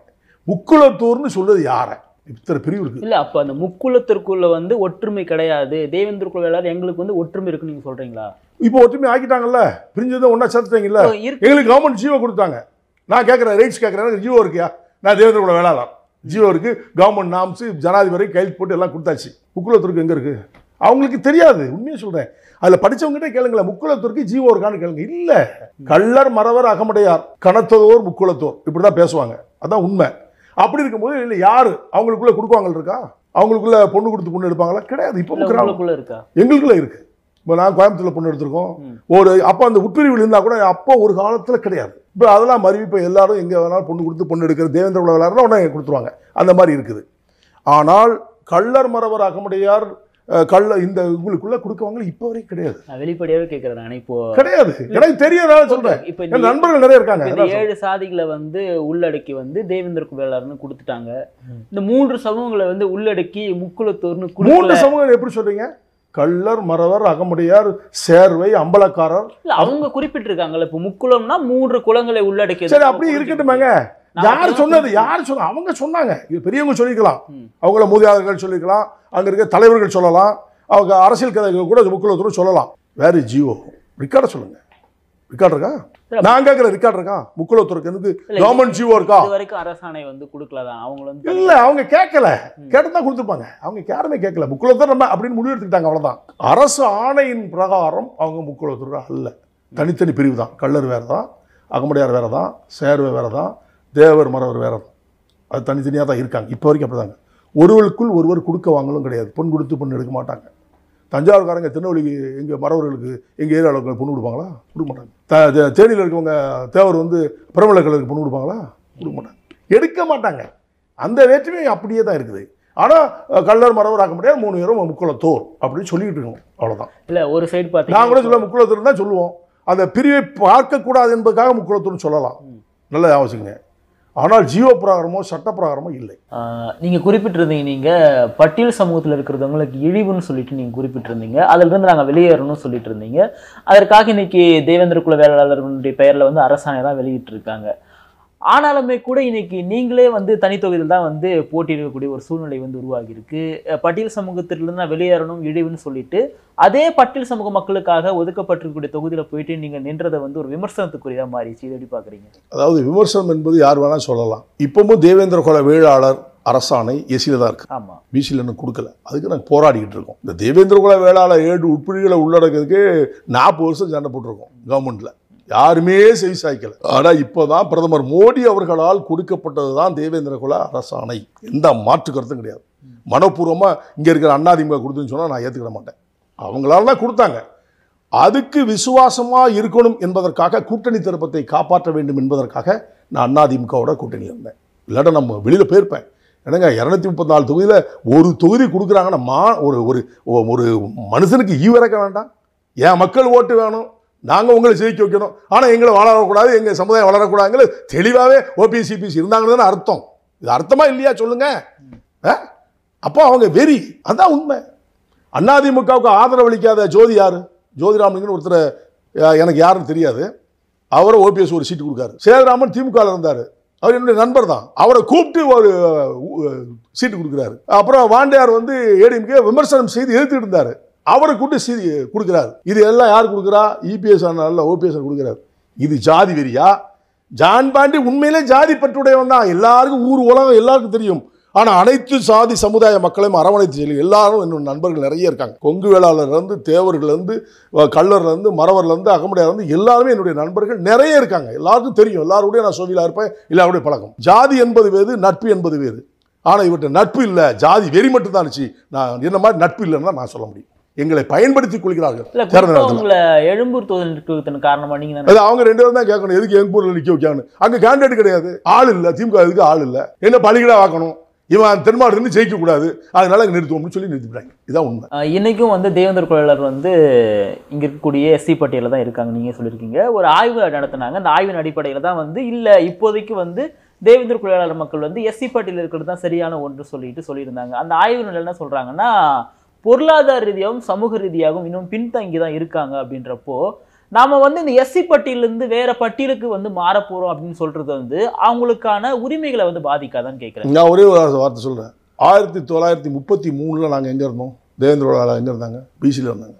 முக்குளத்தூர்னு சொல்கிறது யாரை இத்தனை பிரிவு இருக்கு இல்லை அப்போ அந்த முக்குளத்திற்குள்ளே வந்து ஒற்றுமை கிடையாது தேவேந்திரக்குள்ள எல்லாரும் எங்களுக்கு வந்து ஒற்றுமை இருக்குன்னு நீங்கள் சொல்கிறீங்களா இப்போ ஒற்றுமை ஆக்கிட்டாங்கல்ல பிரிஞ்சதை ஒன்றா சேர்த்துட்டீங்கல்ல எங்களுக்கு கவர்மெண்ட் ஜீவோ கொடுத்தாங்க நான் கேட்குறேன் ரைட்ஸ் கேட்குறேன் ஜீவோ இருக்கியா நான் தேவேந்திரகுல வேளாளம் ஜீவோ இருக்குது கவர்மெண்ட் நாம்ஸ் ஜனாதிபதி கைது போட்டு எல்லாம் கொடுத்தாச்சு முக்குளத்திற்கு எங்கே இருக்கு அவங்களுக்கு தெரியாது உண்மையை சொல்கிறேன் அதில் படிச்சவங்ககிட்ட கேளுங்களேன் முக்குளத்திற்கு ஜீவோ இருக்கான்னு கேளுங்க இல்லை கள்ளர் மறவர் அகமடையார் கணத்ததோர் முக்குளத்தோர் இப்படி தான் பேசுவாங்க அதான் உண்மை அப்படி இருக்கும்போது இல்லை யார் அவங்களுக்குள்ளே கொடுக்குவாங்க இருக்கா அவங்களுக்குள்ள பொண்ணு கொடுத்து பொண்ணு எடுப்பாங்களா கிடையாது இப்போ எங்களுக்குள்ள இருக்கு இப்போ நான் கோயம்புத்தூரில் பொண்ணு எடுத்திருக்கோம் ஒரு அப்போ அந்த உட்பிரிவில் இருந்தால் கூட அப்போ ஒரு காலத்தில் கிடையாது இப்போ அதெல்லாம் மறுவி இப்போ எல்லாரும் எங்கே வேணாலும் பொண்ணு கொடுத்து பொண்ணு எடுக்கிற தேவேந்திர உலக உடனே கொடுத்துருவாங்க அந்த மாதிரி இருக்குது ஆனால் கள்ளர் மரவர் அகமுடையார் கள்ள இந்த உங்களுக்குள்ள கொடுக்கவங்க இப்போ வரைக்கும் கிடையாது வெளிப்படையாவே கேட்கறேன் இப்போ கிடையாது எனக்கு தெரியாதால சொல்றேன் இப்போ நண்பர்கள் நிறைய இருக்காங்க இந்த ஏழு சாதிகளை வந்து உள்ளடக்கி வந்து தேவேந்திர குபேலார்னு கொடுத்துட்டாங்க இந்த மூன்று சமூகங்களை வந்து உள்ளடக்கி முக்குளத்தூர்னு மூன்று சமூகங்கள் எப்படி சொல்றீங்க கள்ளர் மறவர் அகமுடையார் சேர்வை அம்பலக்காரர் அவங்க குறிப்பிட்டிருக்காங்கல்ல இப்போ முக்குளம்னா மூன்று குளங்களை உள்ளடக்கி சரி அப்படி இருக்கட்டுமாங்க யார் சொன்னது யார் சொன்ன அவங்க சொன்னாங்க பெரியவங்க சொல்லிக்கலாம் அவங்கள மூதியாளர்கள் சொல்லிக்கலாம் அங்க இருக்க தலைவர்கள் சொல்லலாம் அவங்க அரசியல் கதைகள் கூட முக்கியத்துவம் சொல்லலாம் வேறு ஜியோ ரிக்கார்டை சொல்லுங்க ரிக்கார்டு இருக்கா நான் கேட்குற ரிக்கார்டு இருக்கா முக்குளத்துக்கு இருந்து கவர்மெண்ட் ஜியோ இருக்கா வரைக்கும் அரசாணை வந்து கொடுக்கலதான் அவங்க இல்லை அவங்க கேட்கல கேட்டு தான் கொடுத்துருப்பாங்க அவங்க யாருமே கேட்கல முக்குளத்தை நம்ம அப்படின்னு முடிவு எடுத்துக்கிட்டாங்க அவ்வளோதான் அரசு ஆணையின் பிரகாரம் அவங்க முக்குளத்துக்கு அல்ல தனித்தனி பிரிவு தான் கல்லர் வேறதான் தான் அகமுடையார் வேறு சேர்வை வேறதான் தேவர் மறவர் வேற அது தனித்தனியாக தான் இருக்காங்க இப்போ வரைக்கும் அப்படி தாங்க ஒருவருக்குள் ஒருவர் கொடுக்க வாங்கலும் கிடையாது பொன் கொடுத்து பொண்ணு எடுக்க மாட்டாங்க தஞ்சாவூர்காரங்க திருநெல்வேலி எங்கள் மறவர்களுக்கு எங்கள் ஏரியாவில் பொண்ணு கொடுப்பாங்களா கொடுக்க மாட்டாங்க த தேனியில் இருக்கவங்க தேவர் வந்து பிரபலக்கலருக்கு பொண்ணு கொடுப்பாங்களா கொடுக்க மாட்டாங்க எடுக்க மாட்டாங்க அந்த வேற்றுமையும் அப்படியே தான் இருக்குது ஆனால் கல்லர் மரவர் ஆக்க முடியாது மூணு பேரும் முக்குளத்தோர் அப்படின்னு சொல்லிக்கிட்டு இருக்கணும் அவ்வளோதான் இல்லை ஒரு சைடு பார்த்து நான் கூட சொல்ல முக்குளத்தூர் தான் சொல்லுவோம் அந்த பிரிவை பார்க்கக்கூடாது என்பதுக்காக முக்குளத்தூர்னு சொல்லலாம் நல்லது யோசிங்க ஆனால் ஜியோ பிரகாரமோ சட்ட பிரகாரமோ இல்லை நீங்கள் குறிப்பிட்டிருந்தீங்க நீங்கள் பட்டியல் சமூகத்தில் இருக்கிறவங்களுக்கு இழிவுன்னு சொல்லிட்டு நீங்கள் குறிப்பிட்டிருந்தீங்க அதிலிருந்து நாங்கள் வெளியேறணும்னு சொல்லிட்டு இருந்தீங்க அதற்காக இன்னைக்கு தேவேந்திர குல வேளாளர்களுடைய பெயரில் வந்து அரசாணை தான் வெளியிட்டிருக்காங்க ஆனாலுமே கூட இன்னைக்கு நீங்களே வந்து தனித்தொகுதியில் தான் வந்து போட்டியிடக்கூடிய ஒரு சூழ்நிலை வந்து உருவாகியிருக்கு பட்டியல் சமூகத்திலிருந்து தான் வெளியேறணும் இழிவுன்னு சொல்லிட்டு அதே பட்டியல் சமூக மக்களுக்காக ஒதுக்கப்பட்டிருக்கக்கூடிய தொகுதியில் போயிட்டு நீங்கள் நின்றதை வந்து ஒரு விமர்சனத்துக்குரியதாக மாறிச்சு இதை எப்படி பார்க்குறீங்க அதாவது விமர்சனம் என்பது யார் வேணால் சொல்லலாம் இப்பவும் தேவேந்திர குல வேளாளர் அரசாணை எசியில் தான் இருக்குது ஆமாம் பிசியில் இன்னும் கொடுக்கல அதுக்கு நாங்கள் போராடிக்கிட்டு இருக்கோம் இந்த தேவேந்திர குல வேளாளர் ஏழு உட்பிரிவுகளை உள்ளடக்கிறதுக்கு நாற்பது வருஷம் சண்டை போட்டிருக்கோம் கவர்மெண்ட்டில் யாருமே செய்தி சாய்க்கல ஆனால் இப்போதான் பிரதமர் மோடி அவர்களால் கொடுக்கப்பட்டது தான் தேவேந்திர குல அரசாணை எந்த மாற்று கருத்தும் கிடையாது மனப்பூர்வமாக இங்கே இருக்கிற அண்ணாதிமுக கொடுத்துன்னு சொன்னால் நான் ஏற்றுக்கிட மாட்டேன் அவங்களால தான் கொடுத்தாங்க அதுக்கு விசுவாசமாக இருக்கணும் என்பதற்காக கூட்டணி திருப்பத்தை காப்பாற்ற வேண்டும் என்பதற்காக நான் அண்ணாதிமுகவோட கூட்டணி இருந்தேன் இல்லாட்ட நம்ம வெளியில் போயிருப்பேன் என்னங்க இரநூத்தி முப்பத்தி நாலு தொகுதியில் ஒரு தொகுதி கொடுக்குறாங்கன்னா மா ஒரு ஒரு ஒரு மனுஷனுக்கு ஈவிறக்க வேண்டாம் என் மக்கள் ஓட்டு வேணும் நாங்கள் உங்களை ஜெயிக்க வைக்கணும் ஆனால் எங்களை வளரக்கூடாது எங்கள் சமுதாயம் வளரக்கூடாதுங்கிறது தெளிவாகவே ஓபிசிபிசி இருந்தாங்கன்னு தானே அர்த்தம் இது அர்த்தமாக இல்லையா சொல்லுங்கள் அப்போ அவங்க வெறி அதுதான் உண்மை அண்ணாதிமுகவுக்கு ஆதரவு அளிக்காத ஜோதி யார் ஜோதிராமலிங்கன்னு ஒருத்தர் எனக்கு யாருன்னு தெரியாது அவரை ஓபிஎஸ் ஒரு சீட்டு கொடுக்காரு சேதராமன் திமுகவில் இருந்தார் அவர் என்னுடைய நண்பர் தான் அவரை கூப்பிட்டு ஒரு சீட்டு கொடுக்குறாரு அப்புறம் வாண்டியார் வந்து ஏடிஎம்கே விமர்சனம் செய்து எழுத்துட்டு இருந்தார் அவரை கூட்டு சி கொடுக்குறாரு இது எல்லாம் யார் கொடுக்குறா இபிஎஸ் e நல்ல ஓபிஎஸ் கொடுக்குறாரு இது ஜாதி வெறியா ஜான் பாண்டி உண்மையிலே ஜாதி பற்றுடையவன் தான் எல்லாருக்கும் ஊர் உலகம் எல்லாருக்கும் தெரியும் ஆனால் அனைத்து சாதி சமுதாய மக்களையும் அரவணைத்து செல்லும் எல்லாரும் என்னோட நண்பர்கள் நிறைய இருக்காங்க கொங்கு வேளாளர்லேருந்து தேவர்கள்லேருந்து கல்லர்லேருந்து மரவர்லேருந்து இருந்து எல்லாருமே என்னுடைய நண்பர்கள் நிறைய இருக்காங்க எல்லாருக்கும் தெரியும் எல்லாருடைய நான் சோவிலாக இருப்பேன் எல்லாருடைய பழக்கம் ஜாதி என்பது வேறு நட்பு என்பது வேறு ஆனால் இவற்றை நட்பு இல்லை ஜாதி வெறி மட்டும்தான் இருந்துச்சு நான் என்ன மாதிரி நட்பு இல்லைன்னு தான் நான் சொல்ல முடியும் எங்களை பயன்படுத்திக் கொள்கிறார்கள் எழும்பூர் அவங்க ரெண்டு பேரும் தான் கேட்கணும் எதுக்கு எழும்பூர்ல நிக்க வைக்கணும் அங்க கேண்டேட் கிடையாது ஆள் இல்லை திமுக இதுக்கு ஆள் இல்லை என்ன பலிகடா வாக்கணும் இவன் இருந்து ஜெயிக்க கூடாது அதனால அங்கே நிறுத்துவோம்னு சொல்லி நிறுத்திவிட்டாங்க இதான் உண்மை இன்னைக்கும் வந்து தேவேந்திர குழலர் வந்து இங்கே இருக்கக்கூடிய எஸ்சி பட்டியலில் தான் இருக்காங்க நீங்கள் சொல்லியிருக்கீங்க ஒரு ஆய்வு நடத்தினாங்க அந்த ஆய்வின் அடிப்படையில் தான் வந்து இல்லை இப்போதைக்கு வந்து தேவேந்திர குழலாளர் மக்கள் வந்து எஸ்சி பட்டியலில் இருக்கிறது தான் சரியான ஒன்று சொல்லிட்டு சொல்லியிருந்தாங்க அந்த ஆய்வு நிலையில் என்ன சொல்கிறாங்கன்னா பொருளாதார ரீதியாகவும் சமூக ரீதியாகவும் இன்னும் பின்தங்கி தான் இருக்காங்க அப்படின்றப்போ நாம் வந்து இந்த எஸ்சி பட்டியலேருந்து வேற பட்டியலுக்கு வந்து மாறப்போகிறோம் அப்படின்னு சொல்கிறது வந்து அவங்களுக்கான உரிமைகளை வந்து பாதிக்காதான்னு கேட்குறேன் நான் ஒரே ஒரு வார்த்தை சொல்கிறேன் ஆயிரத்தி தொள்ளாயிரத்தி முப்பத்தி மூணில் நாங்கள் எங்கே இருந்தோம் தேவேந்திரோட எங்கே இருந்தாங்க பிசியில் இருந்தாங்க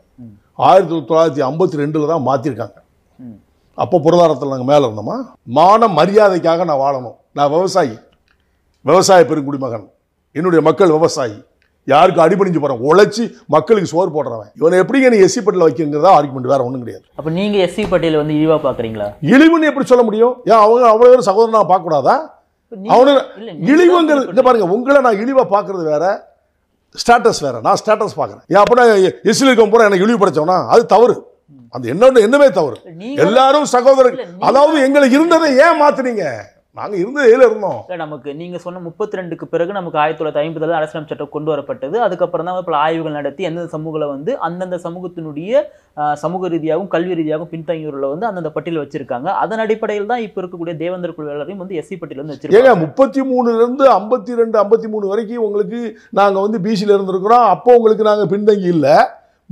ஆயிரத்தி தொள்ளாயிரத்தி ஐம்பத்தி ரெண்டில் தான் மாற்றிருக்காங்க அப்போ பொருளாதாரத்தில் நாங்கள் மேலே இருந்தோமா மான மரியாதைக்காக நான் வாழணும் நான் விவசாயி விவசாய பெருங்குடி மகன் என்னுடைய மக்கள் விவசாயி யாருக்கு அடிபணிஞ்சு போகிறான் உழைச்சி மக்களுக்கு சோறு போடுறவன் இவனை எப்படி நீ எஸ்சி பட்டியல் வைக்கிறதா ஆர்குமெண்ட் வேற ஒன்றும் கிடையாது அப்போ நீங்கள் எஸ்சி பட்டியல் வந்து இழிவாக பார்க்குறீங்களா இழிவுன்னு எப்படி சொல்ல முடியும் ஏன் அவங்க அவ்வளோ சகோதரன் சகோதரனாக பார்க்கக்கூடாதா அவனு இழிவுங்கிறது இந்த பாருங்க உங்களை நான் இழிவாக பார்க்குறது வேற ஸ்டேட்டஸ் வேற நான் ஸ்டேட்டஸ் பார்க்குறேன் ஏன் அப்படின்னா எஸ்சியில் இருக்க போகிற எனக்கு படைச்சவனா அது தவறு அந்த என்னோட என்னமே தவறு எல்லாரும் சகோதரர்கள் அதாவது எங்களுக்கு இருந்ததை ஏன் மாத்துறீங்க நாங்கள் இருந்து இதில் இருந்தோம் இல்லை நமக்கு நீங்கள் சொன்ன முப்பத்தி ரெண்டுக்கு பிறகு நமக்கு ஆயிரத்தி தொள்ளாயிரத்தி ஐம்பதுல அரசியலமைப்பு சட்டம் கொண்டு வரப்பட்டது அதுக்கப்புறம் தான் பல ஆய்வுகள் நடத்தி எந்தெந்த சமூகங்களை வந்து அந்தந்த சமூகத்தினுடைய சமூக ரீதியாகவும் கல்வி ரீதியாகவும் பின்தங்கியூரில் வந்து அந்தந்த பட்டியல் வச்சிருக்காங்க அதன் அடிப்படையில் தான் இப்போ இருக்கக்கூடிய தேவந்தர் குழுவிலரையும் வந்து எஸ்சி பட்டியலேருந்து வச்சிருக்காங்க முப்பத்தி மூணுலேருந்து ஐம்பத்தி ரெண்டு ஐம்பத்தி மூணு வரைக்கும் உங்களுக்கு நாங்கள் வந்து பிசியில் இருந்திருக்கிறோம் அப்போ உங்களுக்கு நாங்கள் பின்தங்கி இல்லை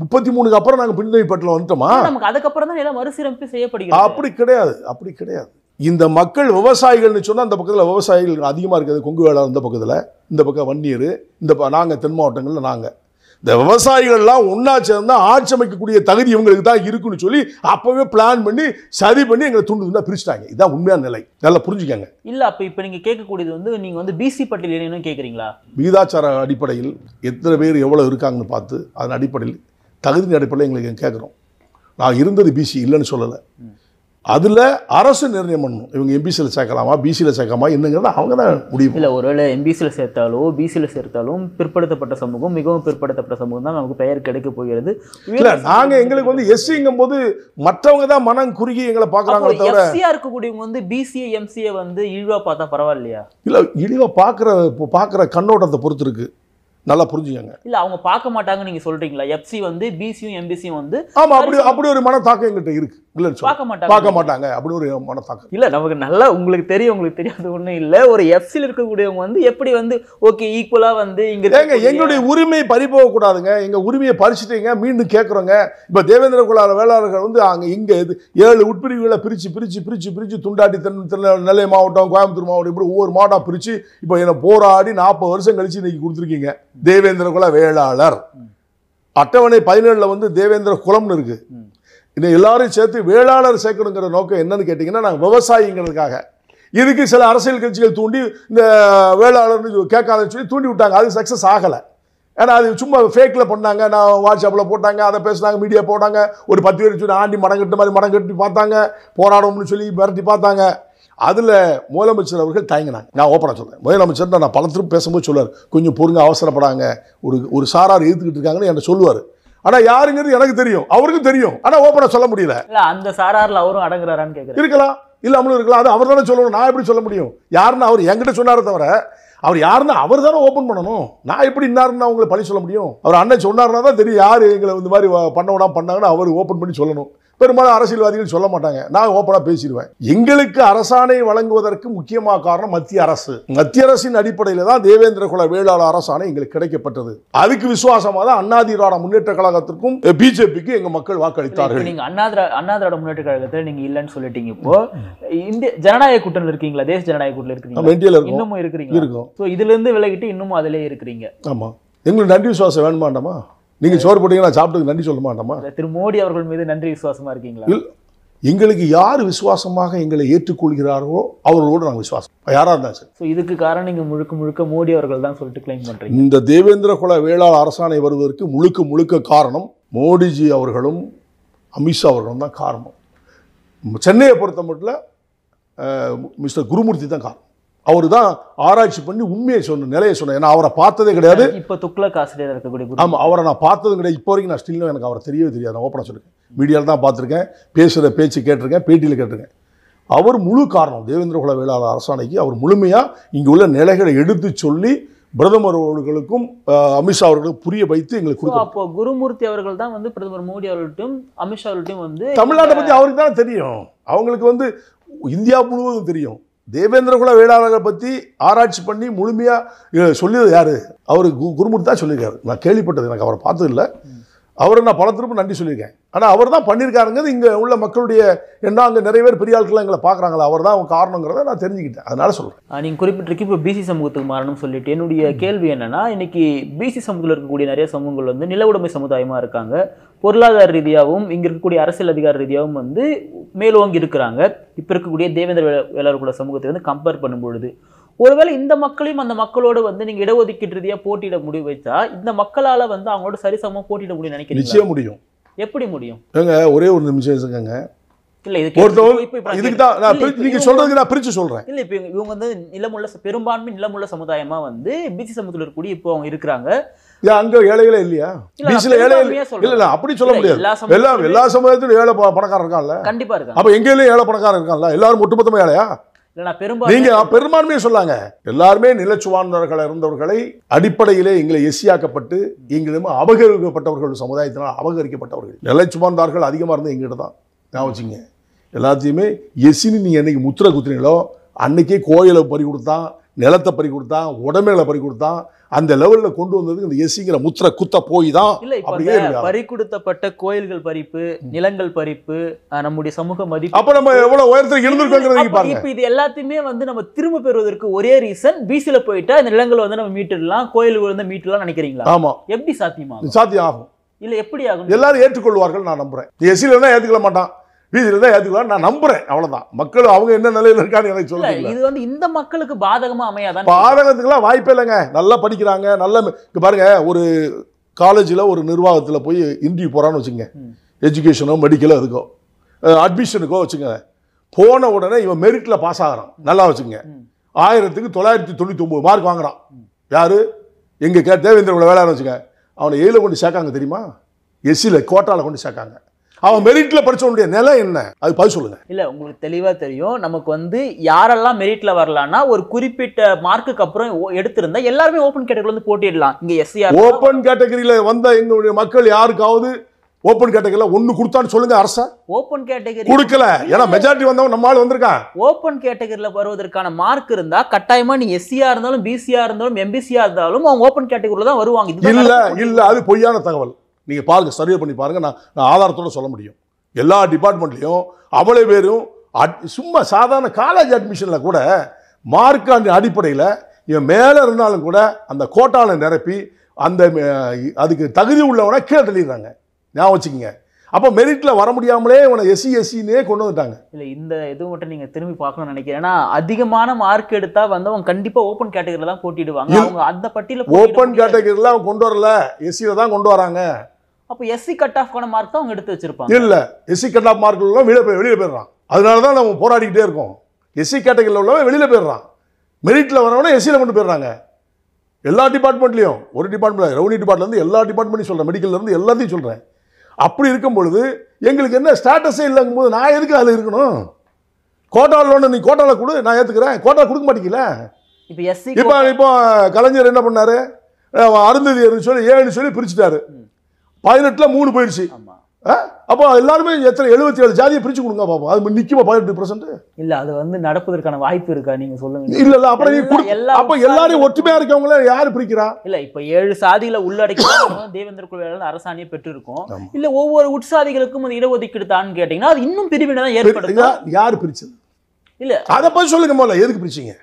முப்பத்தி மூணுக்கு அப்புறம் நாங்கள் பின்தங்கி பட்டியல வந்துட்டோமா நமக்கு அதுக்கப்புறம் தான் எல்லாம் மறுசீரமைப்பு செய்யப்படுகிறது அப்படி கிடையாது அப்படி கிடையாது இந்த மக்கள் விவசாயிகள்னு சொன்னால் அந்த பக்கத்தில் விவசாயிகள் அதிகமாக இருக்குது கொங்கு வேளாண் இந்த பக்கத்தில் இந்த பக்கம் வன்னியர் இந்த ப நாங்கள் தென் மாவட்டங்களில் நாங்கள் இந்த விவசாயிகள்லாம் ஒன்றா சேர்ந்தால் ஆட்சி அமைக்கக்கூடிய தகுதி இவங்களுக்கு தான் இருக்குன்னு சொல்லி அப்போவே பிளான் பண்ணி சரி பண்ணி எங்களை துண்டு துண்டாக பிரிச்சுட்டாங்க இதுதான் உண்மையான நிலை நல்லா புரிஞ்சுக்கங்க இல்லை அப்போ இப்போ நீங்கள் கேட்கக்கூடியது வந்து நீங்கள் வந்து பிசி பட்டியல் கேட்குறீங்களா விகிதாச்சார அடிப்படையில் எத்தனை பேர் எவ்வளோ இருக்காங்கன்னு பார்த்து அதன் அடிப்படையில் தகுதியின் அடிப்படையில் எங்களுக்கு கேட்குறோம் நான் இருந்தது பிசி இல்லைன்னு சொல்லலை அதில் அரசு நிர்ணயம் பண்ணணும் இவங்க எம்பிசியில் சேர்க்கலாமா பிசியில் சேர்க்கலாமா என்னங்கிறத அவங்க தான் முடியும் இல்லை ஒருவேளை எம்பிசியில் சேர்த்தாலோ பிசியில் சேர்த்தாலும் பிற்படுத்தப்பட்ட சமூகம் மிகவும் பிற்படுத்தப்பட்ட சமூகம் தான் நமக்கு பெயர் கிடைக்க போகிறது இல்லை நாங்கள் எங்களுக்கு வந்து எஸ்சிங்கும் போது மற்றவங்க தான் மனம் குறுகி எங்களை பார்க்குறாங்களே தவிர எஸ்சியாக இருக்கக்கூடியவங்க வந்து பிசிஏ எம்சிஏ வந்து இழிவாக பார்த்தா பரவாயில்லையா இல்லை இழிவாக பார்க்குற பார்க்குற கண்ணோட்டத்தை பொறுத்து இருக்குது நல்லா புரிஞ்சுக்கங்க இல்ல அவங்க பார்க்க மாட்டாங்க நீங்க சொல்றீங்களா எஃப்சி வந்து பிசியும் எம்பிசியும் வந்து ஆமா அப்படி அப்படி ஒரு மனத்தாக்கம் எங்கிட்ட இருக்கு இல்ல பார்க்க மாட்டாங்க பார்க்க மாட்டாங்க அப்படி ஒரு மனத்தாக்கம் இல்ல நமக்கு நல்லா உங்களுக்கு தெரியும் உங்களுக்கு தெரியாது ஒண்ணும் இல்ல ஒரு எஃப்சியில் இருக்கக்கூடியவங்க வந்து எப்படி வந்து ஓகே ஈக்குவலா வந்து இங்க ஏங்க எங்களுடைய உரிமை பறி போக கூடாதுங்க எங்க உரிமையை பறிச்சுட்டீங்க மீண்டும் கேட்குறோங்க இப்ப தேவேந்திர குலால வேளாளர்கள் வந்து அங்க இங்க ஏழு உட்பிரிவுகளை பிரிச்சு பிரிச்சு பிரிச்சு பிரிச்சு துண்டாட்டி நெல்லை மாவட்டம் கோயம்புத்தூர் மாவட்டம் இப்படி ஒவ்வொரு மாவட்டம் பிரிச்சு இப்போ என்ன போராடி நாற்பது வருஷம் கழிச்சு இன்னைக்கு கொடுத்துருக்கீங்க தேவேந்திர குல வேளாளர் அட்டவணை பதினேழில் வந்து தேவேந்திர குலம்னு இருக்கு இன்னும் எல்லாரும் சேர்த்து வேளாளர் சேர்க்கணுங்கிற நோக்கம் என்னன்னு கேட்டீங்கன்னா நாங்கள் விவசாயிங்கிறதுக்காக இதுக்கு சில அரசியல் கட்சிகள் தூண்டி இந்த வேளாளர்னு கேட்காத சொல்லி தூண்டி விட்டாங்க அது சக்ஸஸ் ஆகலை ஏன்னா அது சும்மா ஃபேக்கில் பண்ணாங்க நான் வாட்ஸ்அப்பில் போட்டாங்க அதை பேசினாங்க மீடியா போட்டாங்க ஒரு பத்து பேர் சொல்லி ஆண்டி மடங்கட்டு மாதிரி மடங்கட்டி பார்த்தாங்க போராடும்னு சொல்லி விரட்டி பார்த்தாங்க அதில் முதலமைச்சர் அவர்கள் தயங்கினாங்க நான் ஓப்பனாக சொல்கிறேன் முதலமைச்சர் தான் நான் பல திரும்ப பேசும்போது சொல்லுவார் கொஞ்சம் பொறுங்க அவசரப்படாங்க ஒரு ஒரு சாரார் எதிர்த்துக்கிட்டு இருக்காங்கன்னு என்ன சொல்லுவார் ஆனால் யாருங்கிறது எனக்கு தெரியும் அவருக்கும் தெரியும் ஆனால் ஓப்பனாக சொல்ல முடியல அந்த சாரார்ல அவரும் அடங்குறாரான்னு கேட்குறேன் இருக்கலாம் இல்லாமலும் இருக்கலாம் அது அவர் தானே சொல்லணும் நான் எப்படி சொல்ல முடியும் யாருன்னு அவர் என்கிட்ட சொன்னார தவிர அவர் யாருன்னா அவர் தானே ஓப்பன் பண்ணணும் நான் எப்படி இன்னாருன்னு அவங்களை பழி சொல்ல முடியும் அவர் அண்ணன் சொன்னார்னா தான் தெரியும் யார் எங்களை இந்த மாதிரி பண்ண விடாம பண்ணாங்கன்னு அவர் ஓப்பன் பண்ணி சொல்லணும் பெரும்பாலும் அரசியல்வாதிகள் சொல்ல மாட்டாங்க நான் ஓப்பனாக பேசிடுவேன் எங்களுக்கு அரசாணை வழங்குவதற்கு முக்கியமாக காரணம் மத்திய அரசு மத்திய அரசின் அடிப்படையில் தான் தேவேந்திர குல வேளாளர் அரசாணை எங்களுக்கு கிடைக்கப்பட்டது அதுக்கு விசுவாசமாக தான் அண்ணாதிராட முன்னேற்ற கழகத்திற்கும் பிஜேபிக்கு எங்க மக்கள் வாக்களித்தார்கள் நீங்க அண்ணாதிரா அண்ணாதிராட முன்னேற்ற கழகத்தில் நீங்க இல்லைன்னு சொல்லிட்டீங்க இப்போ இந்திய ஜனநாயக கூட்டணி இருக்கீங்களா தேச ஜனநாயக கூட்டணி இருக்கீங்களா இன்னமும் இருக்கிறீங்க இருக்கும் ஸோ இதுல இருந்து விலகிட்டு இன்னமும் அதிலே இருக்கிறீங்க ஆமா எங்களுக்கு நன்றி விசுவாசம் வேணுமாண்டாமா நீங்கள் சோறு போட்டீங்கன்னா சாப்பிட்டு நன்றி சொல்ல மாட்டோமா திரு மோடி அவர்கள் மீது நன்றி விசுவாசமாக இருக்கீங்களா எங்களுக்கு யார் விசுவாசமாக எங்களை ஏற்றுக்கொள்கிறார்களோ அவர்களோடு நாங்கள் விசுவாசம் யாராக இருந்தால் சார் ஸோ இதுக்கு காரணம் நீங்கள் முழுக்க முழுக்க மோடி அவர்கள் தான் சொல்லிட்டு கிளைம் பண்ணுறீங்க இந்த தேவேந்திர குல வேளாள் அரசாணை வருவதற்கு முழுக்க முழுக்க காரணம் மோடிஜி அவர்களும் அமித்ஷா அவர்களும் தான் காரணம் சென்னையை பொறுத்த மட்டும் மிஸ்டர் குருமூர்த்தி தான் காரணம் அவர் தான் ஆராய்ச்சி பண்ணி உண்மையை சொன்ன நிலையை சொன்னேன் ஏன்னா அவரை பார்த்ததே கிடையாது இப்போ துக்ளக் ஆசிரியர் இருக்கக்கூடிய ஆமாம் அவரை நான் பார்த்ததும் கிடையாது இப்போ வரைக்கும் நான் ஸ்டில்லும் எனக்கு அவரை தெரியவே தெரியாது நான் ஓப்பனாக சொல்லிருக்கேன் மீடியாவில் தான் பார்த்துருக்கேன் பேசுகிற பேச்சு கேட்டிருக்கேன் பேட்டியில் கேட்டிருக்கேன் அவர் முழு காரணம் தேவேந்திர குல வேளாளர் அரசாணைக்கு அவர் முழுமையாக இங்கே உள்ள நிலைகளை எடுத்து சொல்லி பிரதமர் அவர்களுக்கும் அமித்ஷா அவர்களுக்கும் புரிய வைத்து எங்களுக்கு அப்போ குருமூர்த்தி அவர்கள் தான் வந்து பிரதமர் மோடி அவர்கள்ட்டும் அமித்ஷா அவர்கள்ட்டும் வந்து தமிழ்நாட்டை பற்றி அவருக்கு தான் தெரியும் அவங்களுக்கு வந்து இந்தியா முழுவதும் தெரியும் தேவேந்திரகுல வேளாளர்கள் பற்றி ஆராய்ச்சி பண்ணி முழுமையாக சொல்லியது யார் அவர் குருமூர்த்தி தான் சொல்லியிருக்காரு நான் கேள்விப்பட்டது எனக்கு அவரை பார்த்தது இல்லை அவரை நான் பல திரும்ப நன்றி சொல்லியிருக்கேன் ஆனால் அவர் தான் பண்ணியிருக்காருங்கிறது இங்கே உள்ள மக்களுடைய என்ன அங்கே நிறைய பேர் பெரிய ஆட்கள்லாம் எங்களை பார்க்குறாங்களா அவர் தான் அவங்க காரணங்கிறத நான் தெரிஞ்சுக்கிட்டேன் அதனால் சொல்கிறேன் நீங்கள் குறிப்பிட்டிருக்கு இப்போ பிசி சமூகத்துக்கு மாறணும்னு சொல்லிட்டு என்னுடைய கேள்வி என்னென்னா இன்றைக்கி பிசி சமூகத்தில் இருக்கக்கூடிய நிறைய சமூகங்கள் வந்து நில உடைமை சமுதாயமாக இருக்காங்க பொருளாதார ரீதியாகவும் இங்கே இருக்கக்கூடிய அரசியல் அதிகார ரீதியாகவும் வந்து மேலோங்கி இருக்கிறாங்க இப்போ இருக்கக்கூடிய தேவேந்திர வேளாளர் குல சமூகத்தை வந்து கம்பேர் பண்ணும்பொழுது ஒருவேளை இந்த மக்களையும் அந்த மக்களோட வந்து நீங்கள் இடஒதுக்கீட்டு ரீதியாக போட்டியிட முடிவு வைச்சா இந்த மக்களால் வந்து அவங்களோட சரிசமமாக போட்டியிட முடியும் நினைக்கிறீங்க முடியும் எப்படி முடியும் ஏங்க ஒரே ஒரு நிமிஷம் இருக்குங்க பெரும்பான்மை நிலமுள்ள சமுதாயமா வந்து பிசி சமூகத்தில் இருக்கக்கூடிய இப்போ அவங்க இருக்கிறாங்க அங்க ஏழைகளே இல்லையா பிசில ஏழை இல்ல இல்ல அப்படி சொல்ல முடியாது எல்லா எல்லா சமுதாயத்திலும் ஏழை பணக்காரன் இருக்கான்ல கண்டிப்பா இருக்கு அப்ப எங்கேயும் ஏழை பணக்காரன் இருக்கான்ல எல்லாரும் ஒட்டுமொத்தமா ஏழையா நீங்க பெரும்பான்மையை சொல்லாங்க எல்லாருமே நிலச்சுவானர்களாக இருந்தவர்களை அடிப்படையிலே எங்களை எசியாக்கப்பட்டு எங்களிடம் அபகரிக்கப்பட்டவர்கள் சமுதாயத்தினால் அபகரிக்கப்பட்டவர்கள் நிலச்சுவான்தார்கள் அதிகமா இருந்தது எங்கிட்ட தான் நான் வச்சுங்க எல்லாத்தையுமே எசின்னு நீ என்னைக்கு முத்திரை குத்துறீங்களோ அன்னைக்கே கோயிலை பறி கொடுத்தான் நிலத்தை பறி கொடுத்தான் உடமைகளை பறி கொடுத்தான் அந்த லெவலில் கொண்டு வந்ததுக்கு இந்த எஸ்சிங்கிற முத்திர குத்த போய் தான் பறி கொடுத்தப்பட்ட கோயில்கள் பறிப்பு நிலங்கள் பறிப்பு நம்முடைய சமூக மதிப்பு அப்போ நம்ம எவ்வளவு உயரத்தில் எழுந்திருக்கோங்கிறது இப்போ இது எல்லாத்தையுமே வந்து நம்ம திரும்ப பெறுவதற்கு ஒரே ரீசன் பிசில போயிட்டா இந்த நிலங்களை வந்து நம்ம மீட்டுடலாம் கோயில்கள் வந்து மீட்டுலாம் நினைக்கிறீங்களா ஆமா எப்படி சாத்தியமாகும் சாத்தியம் ஆகும் இல்லை எப்படி ஆகும் எல்லாரும் ஏற்றுக்கொள்வார்கள் நான் நம்புறேன் எஸ்சியில் ஏற்றுக்கொள்ள மாட்டான் வீதியில் தான் ஏற்றுக்கலாம் நான் நம்புறேன் அவ்வளோதான் மக்கள் அவங்க என்ன நிலையில் இருக்கான்னு எனக்கு சொல்லுங்க இது வந்து இந்த மக்களுக்கு பாதகமாக அமையாதான் பாதகத்துக்குலாம் வாய்ப்பே இல்லைங்க நல்லா படிக்கிறாங்க நல்ல இப்போ பாருங்கள் ஒரு காலேஜில் ஒரு நிர்வாகத்தில் போய் இன்டர்வியூ போகிறான்னு வச்சுங்க எஜுகேஷனோ மெடிக்கலோ இருக்கோ அட்மிஷனுக்கோ வச்சுங்க போன உடனே இவன் மெரிட்டில் பாஸ் ஆகிறான் நல்லா வச்சுங்க ஆயிரத்துக்கு தொள்ளாயிரத்தி தொண்ணூற்றி ஒம்பது மார்க் வாங்குறான் யார் எங்கள் கே தேவேந்திரோட வேலைன்னு வச்சுங்க அவனை ஏழில் கொண்டு சேர்க்காங்க தெரியுமா எஸ்சியில் கோட்டாவில் கொண்டு சேர்க்காங்க அவன் மெரிட்ல படிச்சவனுடைய நிலை என்ன அது பதில் சொல்லுங்க இல்ல உங்களுக்கு தெளிவா தெரியும் நமக்கு வந்து யாரெல்லாம் மெரிட்ல வரலாம்னா ஒரு குறிப்பிட்ட மார்க்குக்கு அப்புறம் எடுத்திருந்தா எல்லாருமே ஓப்பன் கேட்டகரியில வந்து போட்டிடலாம் இங்க எஸ்சிஆர் ஓப்பன் கேட்டகரியில வந்த எங்களுடைய மக்கள் யாருக்காவது ஓப்பன் கேட்டகரியில ஒன்னு கொடுத்தான்னு சொல்லுங்க அரசா ஓப்பன் கேட்டகரி கொடுக்கல ஏன்னா மெஜாரிட்டி வந்தவன் நம்ம ஆள் வந்திருக்கான் ஓப்பன் கேட்டகரியில வருவதற்கான மார்க் இருந்தா கட்டாயமா நீ எஸ்சியா இருந்தாலும் பிசியா இருந்தாலும் எம்பிசியா இருந்தாலும் அவங்க ஓப்பன் கேட்டகரியில தான் வருவாங்க இல்ல இல்ல அது பொய்யான தகவல் நீங்கள் பாருங்கள் சர்வே பண்ணி பாருங்கள் நான் நான் ஆதாரத்தோடு சொல்ல முடியும் எல்லா டிபார்ட்மெண்ட்லேயும் அவ்வளோ பேரும் அட் சும்மா சாதாரண காலேஜ் அட்மிஷனில் கூட மார்க்காண்டின் அடிப்படையில் இவன் மேலே இருந்தாலும் கூட அந்த கோட்டாவில் நிரப்பி அந்த அதுக்கு தகுதி உள்ளவனை கீழே தள்ளிடுறாங்க ஞாபகம் வச்சுக்கோங்க அப்போ மெரிட்டில் வர முடியாமலே இவனை எஸ்சி எஸ்சின்னே கொண்டு வந்துட்டாங்க இல்லை இந்த இது மட்டும் நீங்கள் திரும்பி பார்க்கணும்னு நினைக்கிறேன் ஏன்னா அதிகமான மார்க் எடுத்தால் வந்து அவங்க கண்டிப்பாக ஓப்பன் கேட்டகரியில் தான் போட்டிடுவாங்க அவங்க அந்த பட்டியலில் ஓப்பன் கேட்டகரியில் அவங்க கொண்டு வரல எஸ்சியில் தான் கொண்டு வராங்க அப்போ எஸ்சி கட் ஆஃப்கான மார்க் தான் அவங்க எடுத்து வச்சிருப்பாங்க இல்லை எஸ்சி கட் ஆஃப் மார்க் உள்ளவங்க வெளியே போய் வெளியில் போயிடுறான் அதனால தான் நம்ம போராடிக்கிட்டே இருக்கோம் எஸ்சி கேட்டகரியில் உள்ளவங்க வெளியில் போயிடுறான் மெரிட்டில் வரவனே எஸ்சியில் மட்டும் போயிடுறாங்க எல்லா டிபார்ட்மெண்ட்லேயும் ஒரு டிபார்ட்மெண்ட் ரெவன்யூ டிபார்ட்மெண்ட்லேருந்து எல்லா டிபார்ட்மெண்ட்டையும் சொல்கிறேன் மெடிக்கல்லேருந்து எல்லாத்தையும் சொல்கிறேன் அப்படி இருக்கும் பொழுது எங்களுக்கு என்ன ஸ்டேட்டஸே இல்லைங்கும் போது நான் எதுக்கு அதில் இருக்கணும் கோட்டாவில் லோனு நீ கோட்டாவில் கொடு நான் ஏற்றுக்கிறேன் கோட்டா கொடுக்க மாட்டேங்கல இப்போ எஸ்சி இப்போ இப்போ கலைஞர் என்ன பண்ணார் அருந்ததி சொல்லி ஏன்னு சொல்லி பிரிச்சுட்டாரு பதினெட்டில் மூணு போயிடுச்சு அப்போ எல்லாருமே எத்தனை எழுபத்தி ஏழு ஜாதியை பிரிச்சு கொடுங்க பாப்போம் அது நிற்குமா பதினெட்டு பர்சன்ட் இல்லை அது வந்து நடப்பதற்கான வாய்ப்பு இருக்கா நீங்க சொல்லுங்க இல்லை இல்லை அப்புறம் நீ அப்போ எல்லாரும் ஒற்றுமையா இருக்கவங்கள யாரு பிரிக்கிறா இல்ல இப்ப ஏழு சாதிகளை உள்ளடக்கி தேவேந்திர குழுவியல் அரசாணையை பெற்றிருக்கோம் இல்ல ஒவ்வொரு உட்சாதிகளுக்கும் அந்த இடஒதுக்கீடு தான் கேட்டிங்கன்னா அது இன்னும் பிரிவினை தான் ஏற்படுது யார் பிரிச்சது இல்ல அதை பத்தி சொல்லுங்க போல எதுக்கு பிரிச்சீங்க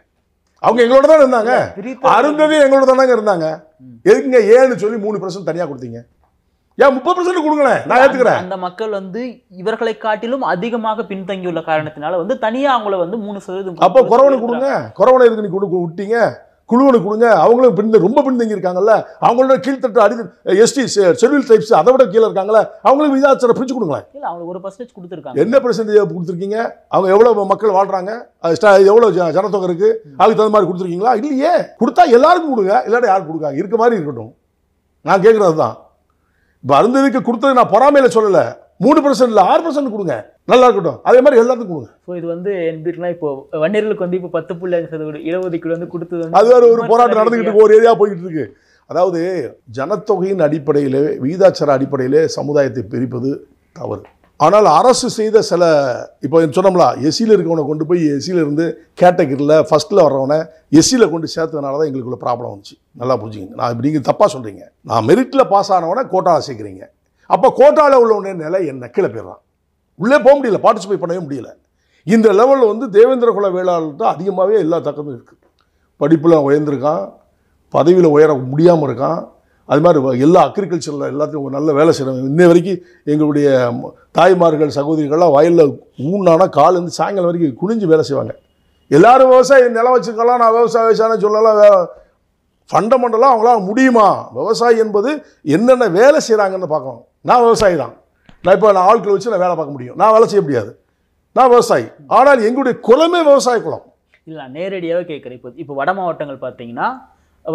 அவங்க எங்களோட தான் இருந்தாங்க அருந்ததி எங்களோட தானாங்க இருந்தாங்க எதுக்குங்க ஏன்னு சொல்லி மூணு பர்சன்ட் தனியா கொடுத்தீங்க ஏன் முப்பது பர்சன்ட் கொடுங்களேன் நான் ஏத்துக்கிறேன் அந்த மக்கள் வந்து இவர்களை காட்டிலும் அதிகமாக பின்தங்கியுள்ள காரணத்தினால வந்து தனியாக அவங்கள வந்து மூணு சதவீதம் அப்போ குறவனுக்கு கொடுங்க குறவனை இதுக்கு நீ கொடுக்க விட்டீங்க குழுவனுக்கு கொடுங்க அவங்களும் பின் ரொம்ப பின்தங்கி இருக்காங்கல்ல அவங்களோட கீழ்த்தட்ட அடி எஸ்டி ஷெட்யூல் டைப்ஸ் அதை விட கீழே இருக்காங்கள அவங்களுக்கு விதாச்சாரம் பிரிச்சு கொடுங்களேன் இல்லை அவங்களுக்கு ஒரு பர்சன்டேஜ் கொடுத்துருக்காங்க என்ன பர்சன்டேஜ் கொடுத்துருக்கீங்க அவங்க எவ்வளோ மக்கள் வாழ்றாங்க எவ்வளோ ஜனத்தொகை இருக்கு அதுக்கு தகுந்த மாதிரி கொடுத்துருக்கீங்களா இல்லையே கொடுத்தா எல்லாருக்கும் கொடுங்க இல்லாட்டி யாரும் கொடுக்காங்க இருக்க மாதிரி இருக்கட்டும் நான் கேட்குறது தான் மருந்துக்கு கொடுத்தது நான் பொறாமையில் சொல்லலை மூணு பர்சன்ட் இல்லை ஆறு பர்சன்ட் கொடுங்க நல்லா இருக்கட்டும் அதே மாதிரி எல்லாத்துக்கும் கொடுங்க ஸோ இது வந்து எப்படின்னா இப்போ வன்னியர்களுக்கு வந்து இப்போ பத்து புள்ளி அஞ்சு சதவீதம் இடஒதுக்கீடு வந்து கொடுத்தது அது வேறு ஒரு போராட்டம் நடந்துக்கிட்டு ஒரு ஏரியா போய்கிட்டு இருக்கு அதாவது ஜனத்தொகையின் அடிப்படையில் விகிதாச்சார அடிப்படையில் சமுதாயத்தை பிரிப்பது தவறு ஆனால் அரசு செய்த சில இப்போ சொன்னோம்ல எஸ்சியில் இருக்கவனை கொண்டு போய் இருந்து கேட்டகரியில் ஃபஸ்ட்டில் வர்றவனை எஸ்சியில் கொண்டு சேர்த்ததுனால தான் எங்களுக்குள்ள ப்ராப்ளம் வந்துச்சு நல்லா புரிஞ்சுங்க நான் இப்படி நீங்கள் தப்பாக சொல்கிறீங்க நான் மெரிட்டில் பாஸ் ஆனவனை கோட்டாவில் சேர்க்குறீங்க அப்போ கோட்டாவில் உள்ளவனே நிலை என்ன கீழே போயிடுறான் உள்ளே போக முடியல பார்ட்டிசிபேட் பண்ணவே முடியல இந்த லெவலில் வந்து தேவேந்திர குல வேளாளர்கிட்ட அதிகமாகவே எல்லா தக்கமும் இருக்குது படிப்பில் உயர்ந்திருக்கான் பதவியில் உயர முடியாமல் இருக்கான் அது மாதிரி எல்லா அக்ரிகல்ச்சரில் எல்லாத்தையும் நல்ல வேலை செய்கிறவங்க இன்ன வரைக்கும் எங்களுடைய தாய்மார்கள் சகோதரிகள்லாம் வயலில் ஊன்னானா காலேருந்து சாயங்காலம் வரைக்கும் குனிஞ்சு வேலை செய்வாங்க எல்லோரும் விவசாயம் நிலம் வச்சுருக்கலாம் நான் விவசாய விவசாயம் சொல்லலாம் ஃபண்டமெண்டலாக அவங்களால முடியுமா விவசாயி என்பது என்னென்ன வேலை செய்கிறாங்கன்னு பார்க்கணும் நான் விவசாயி தான் நான் இப்போ நான் ஆட்களை வச்சு நான் வேலை பார்க்க முடியும் நான் வேலை செய்ய முடியாது நான் விவசாயி ஆனால் எங்களுடைய குளமே விவசாய குளம் இல்லை நேரடியாகவே கேட்குறேன் இப்போ இப்போ வட மாவட்டங்கள் பார்த்தீங்கன்னா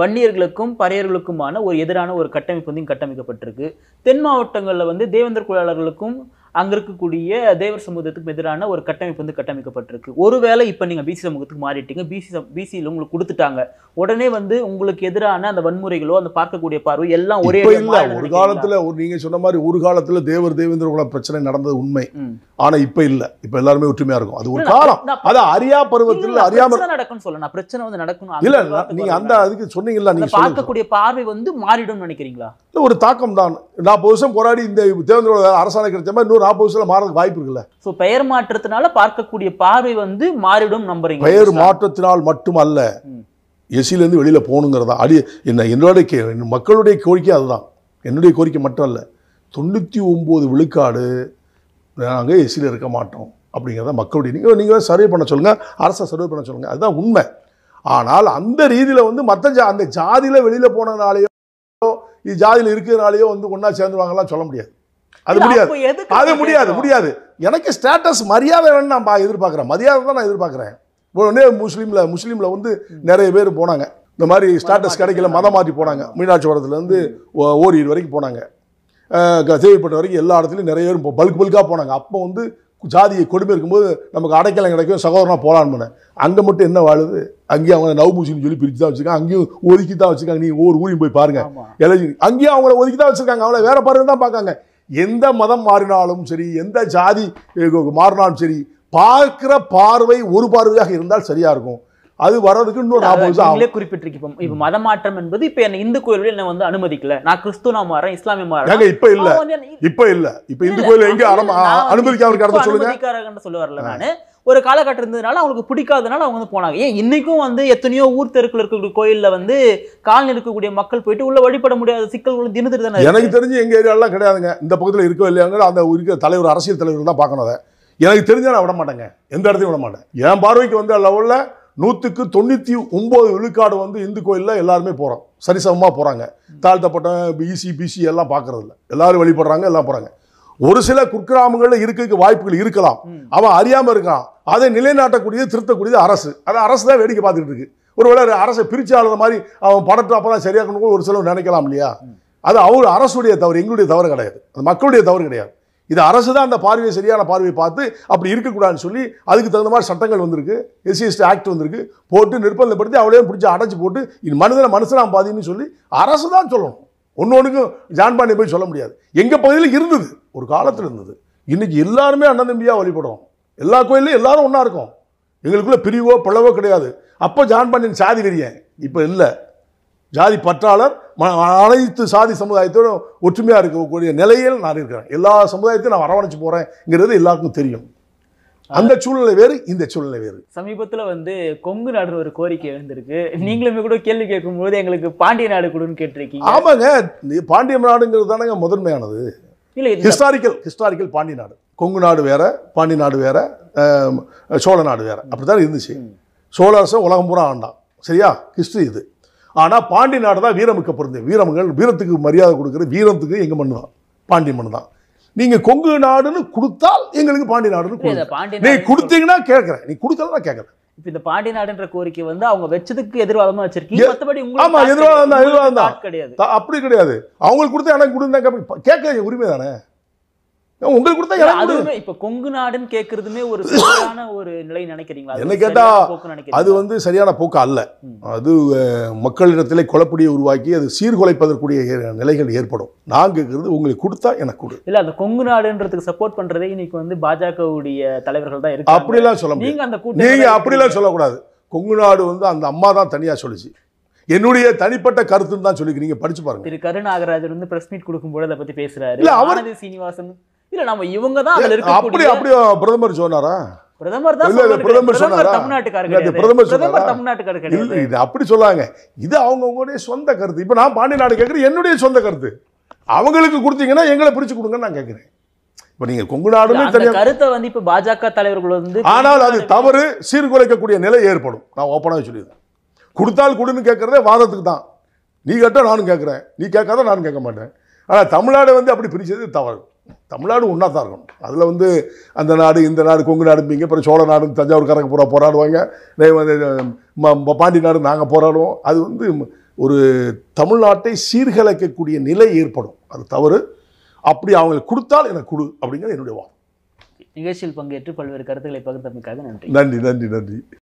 வன்னியர்களுக்கும் பறையர்களுக்குமான ஒரு எதிரான ஒரு கட்டமைப்பு வந்து கட்டமைக்கப்பட்டிருக்கு தென் மாவட்டங்களில் வந்து தேவேந்தர் குழாளர்களுக்கும் அங்கே இருக்கக்கூடிய தேவர் சமூகத்துக்கு எதிரான ஒரு கட்டமைப்பு வந்து கட்டமைக்கப்பட்டிருக்கு ஒருவேளை இப்போ நீங்கள் பிசி சமூகத்துக்கு மாறிட்டீங்க பிசி பிசியில் உங்களுக்கு கொடுத்துட்டாங்க உடனே வந்து உங்களுக்கு எதிரான அந்த வன்முறைகளோ அந்த பார்க்கக்கூடிய பார்வை எல்லாம் ஒரே இல்லை ஒரு காலத்தில் ஒரு நீங்கள் சொன்ன மாதிரி ஒரு காலத்தில் தேவர் தேவேந்திர குல பிரச்சனை நடந்தது உண்மை ஆனால் இப்போ இல்லை இப்போ எல்லாருமே ஒற்றுமையாக இருக்கும் அது ஒரு காலம் அதான் அரியா பருவத்தில் அறியாமல் நடக்கும்னு சொல்ல நான் பிரச்சனை வந்து நடக்கணும் இல்லை நீங்கள் அந்த அதுக்கு சொன்னீங்கல்ல நீங்கள் பார்க்கக்கூடிய பார்வை வந்து மாறிடும் நினைக்கிறீங்களா ஒரு தாக்கம் தான் நான் வருஷம் போராடி இந்த தேவேந்திர அரசாணை கிடைச்ச மாதிரி இன்னொரு அது ஆப்போசிட்ல மாறதுக்கு வாய்ப்பு இருக்குல்ல ஸோ பெயர் மாற்றத்தினால பார்க்கக்கூடிய பார்வை வந்து மாறிடும் நம்புறீங்க பெயர் மாற்றத்தினால் மட்டும் அல்ல எஸ்சிலேருந்து வெளியில் போகணுங்கிறதா அடி என்ன என்னோட கே மக்களுடைய கோரிக்கை அதுதான் என்னுடைய கோரிக்கை மட்டும் அல்ல தொண்ணூற்றி ஒம்பது விழுக்காடு நாங்கள் எஸ்சியில் இருக்க மாட்டோம் அப்படிங்கிறத மக்களுடைய நீங்கள் நீங்கள் சர்வே பண்ண சொல்லுங்கள் அரசை சர்வே பண்ண சொல்லுங்கள் அதுதான் உண்மை ஆனால் அந்த ரீதியில் வந்து மற்ற ஜா அந்த ஜாதியில் வெளியில் போனதுனாலேயோ இது ஜாதியில் இருக்கிறதுனாலேயோ வந்து ஒன்றா சேர்ந்துருவாங்கலாம் சொல்ல முடியாது அது முடியாது அது முடியாது முடியாது எனக்கு ஸ்டேட்டஸ் மரியாதை வேணும் நான் எதிர்பார்க்குறேன் மரியாதை தான் நான் எதிர்பார்க்குறேன் உடனே முஸ்லீமில் முஸ்லீமில் வந்து நிறைய பேர் போனாங்க இந்த மாதிரி ஸ்டேட்டஸ் கிடைக்கல மதம் மாற்றி போனாங்க மீனாட்சிபுரத்துலேருந்து ஓரியூர் வரைக்கும் போனாங்க தேவைப்பட்ட வரைக்கும் எல்லா இடத்துலையும் நிறைய பேர் பல்க் பல்காக போனாங்க அப்போ வந்து ஜாதியை கொடுமை இருக்கும்போது நமக்கு அடைக்கலம் கிடைக்கும் சகோதரனாக போகலான்னு அங்கே மட்டும் என்ன வாழுது அங்கேயும் அவங்க நவ் முஸ்லீம் சொல்லி பிரித்து தான் வச்சுருக்காங்க அங்கேயும் ஒதுக்கி தான் வச்சுருக்காங்க நீ ஒவ்வொரு ஊரையும் போய் பாருங்கள் எல்லாம் அங்கேயும் அவங்கள ஒதுக்கி தான் வச்சுருக்காங்க அவங்கள வேறு பாருன்னு தான் பார்க்காங்க எந்த மதம் மாறினாலும் சரி எந்த ஜாதி மாறினாலும் சரி பார்க்கிற பார்வை ஒரு பார்வையாக இருந்தால் சரியா இருக்கும் அது வர்றதுக்கு இன்னொரு நாற்பது வருஷம் குறிப்பிட்டிருக்கோம் இப்போ மத மாற்றம் என்பது இப்ப என்ன இந்து கோயில்கள் என்ன வந்து அனுமதிக்கல நான் கிறிஸ்துவ மாறேன் இஸ்லாமிய மாறேன் இப்ப இல்ல இப்ப இல்ல இப்ப இந்து கோயில் எங்க அனுமதிக்காம சொல்லுங்க சொல்ல வரல நான் ஒரு காலகட்டம் இருந்ததுனால அவங்களுக்கு பிடிக்காதனால அவங்க வந்து போனாங்க ஏன் இன்றைக்கும் வந்து எத்தனையோ ஊர் தெருக்கில் இருக்கக்கூடிய கோயிலில் வந்து காலில் இருக்கக்கூடிய மக்கள் போயிட்டு உள்ள வழிபட முடியாத சிக்கல்கள் தினத்திட்டு தானே எனக்கு தெரிஞ்சு எங்கள் ஏரியாலாம் கிடையாதுங்க இந்த பக்கத்தில் இருக்கோ இல்லையாங்க அந்த இருக்கிற தலைவர் அரசியல் தலைவர் தான் பார்க்கணும் அதை எனக்கு தெரிஞ்சால் நான் விட மாட்டேங்க எந்த இடத்தையும் விட மாட்டேன் என் பார்வைக்கு வந்து லெவலில் நூற்றுக்கு தொண்ணூற்றி ஒம்பது விழுக்காடு வந்து இந்து கோயிலில் எல்லாருமே போகிறோம் சரிசமமாக போகிறாங்க தாழ்த்தப்பட்ட பிசி பிசி எல்லாம் பார்க்குறதில்ல எல்லாரும் வழிபடுறாங்க எல்லாம் போகிறாங்க ஒரு சில குக்கிராமங்களில் இருக்க வாய்ப்புகள் இருக்கலாம் அவன் அறியாமல் இருக்கான் அதை நிலைநாட்டக்கூடியது திருத்தக்கூடியது அரசு அதை அரசு தான் வேடிக்கை பார்த்துட்டு இருக்கு ஒருவேளை அரசை பிரித்து ஆளுற மாதிரி அவன் படத்தை அப்போ தான் சரியாக்கணும் ஒரு செலவு நினைக்கலாம் இல்லையா அது அவர் அரசுடைய தவறு எங்களுடைய தவறு கிடையாது அது மக்களுடைய தவறு கிடையாது இது அரசு தான் அந்த பார்வையை சரியான பார்வையை பார்த்து அப்படி இருக்கக்கூடாதுன்னு சொல்லி அதுக்கு தகுந்த மாதிரி சட்டங்கள் வந்திருக்கு எஸ்சிஎஸ்டி ஆக்ட் வந்திருக்கு போட்டு நிர்பந்தப்படுத்தி அவளையும் பிடிச்சி அடைச்சி போட்டு இது மனிதனை மனுஷனாக பாதின்னு சொல்லி அரசு தான் சொல்லணும் ஒன்று ஒன்றுக்கும் ஜான்பாண்டி போய் சொல்ல முடியாது எங்கள் பகுதியில் இருந்தது ஒரு காலத்தில் இருந்தது இன்றைக்கி எல்லாருமே அண்ணன் தம்பியாக வழிபடுறோம் எல்லா கோயிலையும் எல்லாரும் ஒன்றா இருக்கும் எங்களுக்குள்ளே பிரிவோ பழவோ கிடையாது அப்போ ஜான் பண்ணின் சாதி வெறியன் இப்போ இல்லை ஜாதி பற்றாளர் ம அனைத்து சாதி சமுதாயத்தோடும் ஒற்றுமையாக இருக்கக்கூடிய நிலையில் நான் இருக்கிறேன் எல்லா சமுதாயத்தையும் நான் வரவணைச்சு போகிறேங்கிறது எல்லாருக்கும் தெரியும் அந்த சூழ்நிலை வேறு இந்த சூழ்நிலை வேறு சமீபத்தில் வந்து கொங்கு நாடு ஒரு கோரிக்கை வந்திருக்கு நீங்களுமே கூட கேள்வி கேட்கும்போது எங்களுக்கு பாண்டிய நாடு கொடுன்னு கேட்டிருக்கீங்க ஆமாங்க பாண்டிய நாடுங்கிறது தானேங்க முதன்மையானது இல்லை ஹிஸ்டாரிக்கல் ஹிஸ்டாரிக்கல் பாண்டிய நாடு கொங்கு நாடு வேறு பாண்டி நாடு வேறு சோழ நாடு வேறு அப்படி தான் இருந்துச்சு சோழ அரசு உலகம் பூரா ஆண்டான் சரியா ஹிஸ்ட்ரி இது ஆனால் பாண்டி நாடு தான் வீரமிக்க பொருந்தது வீரமங்கள் வீரத்துக்கு மரியாதை கொடுக்குற வீரத்துக்கு எங்கள் மண் தான் பாண்டி மண் தான் நீங்கள் கொங்கு நாடுன்னு கொடுத்தால் எங்களுக்கு பாண்டி நாடுன்னு கொடுங்க நீ கொடுத்தீங்கன்னா கேட்குறேன் நீ தான் கேட்குறேன் இப்போ இந்த பாண்டி நாடுன்ற கோரிக்கை வந்து அவங்க வச்சதுக்கு எதிர்வாதமா வச்சிருக்கீங்க ஆமா எதிர்வாதம் தான் எதிர்வாதம் தான் கிடையாது அப்படி கிடையாது அவங்களுக்கு கொடுத்தா எனக்கு கொடுத்தா கேட்க உரிமை தானே உங்களுக்கு கொடுத்தா யாருமே இப்ப கொங்கு நாடுன்னு கேக்குறதுமே ஒரு சரியான ஒரு நிலை நினைக்கிறீங்களா என்ன கேட்டா அது வந்து சரியான போக்கு அல்ல அது மக்களிடத்திலே குழப்படியை உருவாக்கி அது சீர்குலைப்பதற்குரிய நிலைகள் ஏற்படும் நான் கேட்கறது உங்களுக்கு கொடுத்தா எனக்கு கொடு இல்ல அந்த கொங்கு நாடுன்றதுக்கு சப்போர்ட் பண்றதே இன்னைக்கு வந்து பாஜகவுடைய தலைவர்கள் தான் இருக்கு அப்படிலாம் சொல்ல நீங்க அந்த கூட்டம் நீங்க அப்படிலாம் சொல்லக்கூடாது கொங்கு நாடு வந்து அந்த அம்மா தான் தனியா சொல்லுச்சு என்னுடைய தனிப்பட்ட கருத்துன்னு தான் சொல்லிக்கிறீங்க படிச்சு பாருங்க திரு கருணாகராஜர் வந்து பிரஸ் மீட் கொடுக்கும்போது அதை பத்தி பேசுறாரு இல்ல அவர் சீனிவாசன் இல்ல நம்ம இவங்க தான் அதுல இருக்க அப்படி அப்படியே பிரதமர் சொன்னாரா பிரதமர் தான் இல்ல பிரதமர் சொன்னாரா தமிழ்நாட்டுக்காரர் பிரதமர் பிரதமர் தமிழ்நாட்டுக்காரர் கிடையாது இது அப்படி சொல்லாங்க இது அவங்கவுங்களுடைய சொந்த கருத்து இப்போ நான் பாண்டி நாடு கேக்குறேன் என்னுடைய சொந்த கருத்து அவங்களுக்கு கொடுத்தீங்கன்னா எங்களை பிரிச்சு கொடுங்கன்னு நான் கேட்குறேன் இப்போ நீங்க கொங்கு நாடுமே தெரியும் கருத்தை வந்து இப்போ பாஜக தலைவர்கள் வந்து ஆனால் அது தவறு சீர்குலைக்கக்கூடிய நிலை ஏற்படும் நான் ஓப்பனாக சொல்லிடுறேன் கொடுத்தால் கொடுன்னு கேட்கறதே வாதத்துக்கு தான் நீ கேட்டால் நானும் கேட்குறேன் நீ கேட்காத நானும் கேட்க மாட்டேன் ஆனால் தமிழ்நாடு வந்து அப்படி பிரிச்சது தவறு தமிழ்நாடு ஒன்றா தான் இருக்கணும் அதில் வந்து அந்த நாடு இந்த நாடு கொங்கு இங்கே அப்புறம் சோழ நாடு தஞ்சாவூர்காரங்க பூரா போராடுவாங்க பாண்டி நாடு நாங்கள் போராடுவோம் அது வந்து ஒரு தமிழ்நாட்டை சீர்கலைக்கக்கூடிய நிலை ஏற்படும் அது தவறு அப்படி அவங்களுக்கு கொடுத்தால் எனக்கு கொடு அப்படிங்கிறது என்னுடைய வாதம் நிகழ்ச்சியில் பங்கேற்று பல்வேறு கருத்துக்களை பகிர்ந்தமைக்காக நன்றி நன்றி நன்றி நன்றி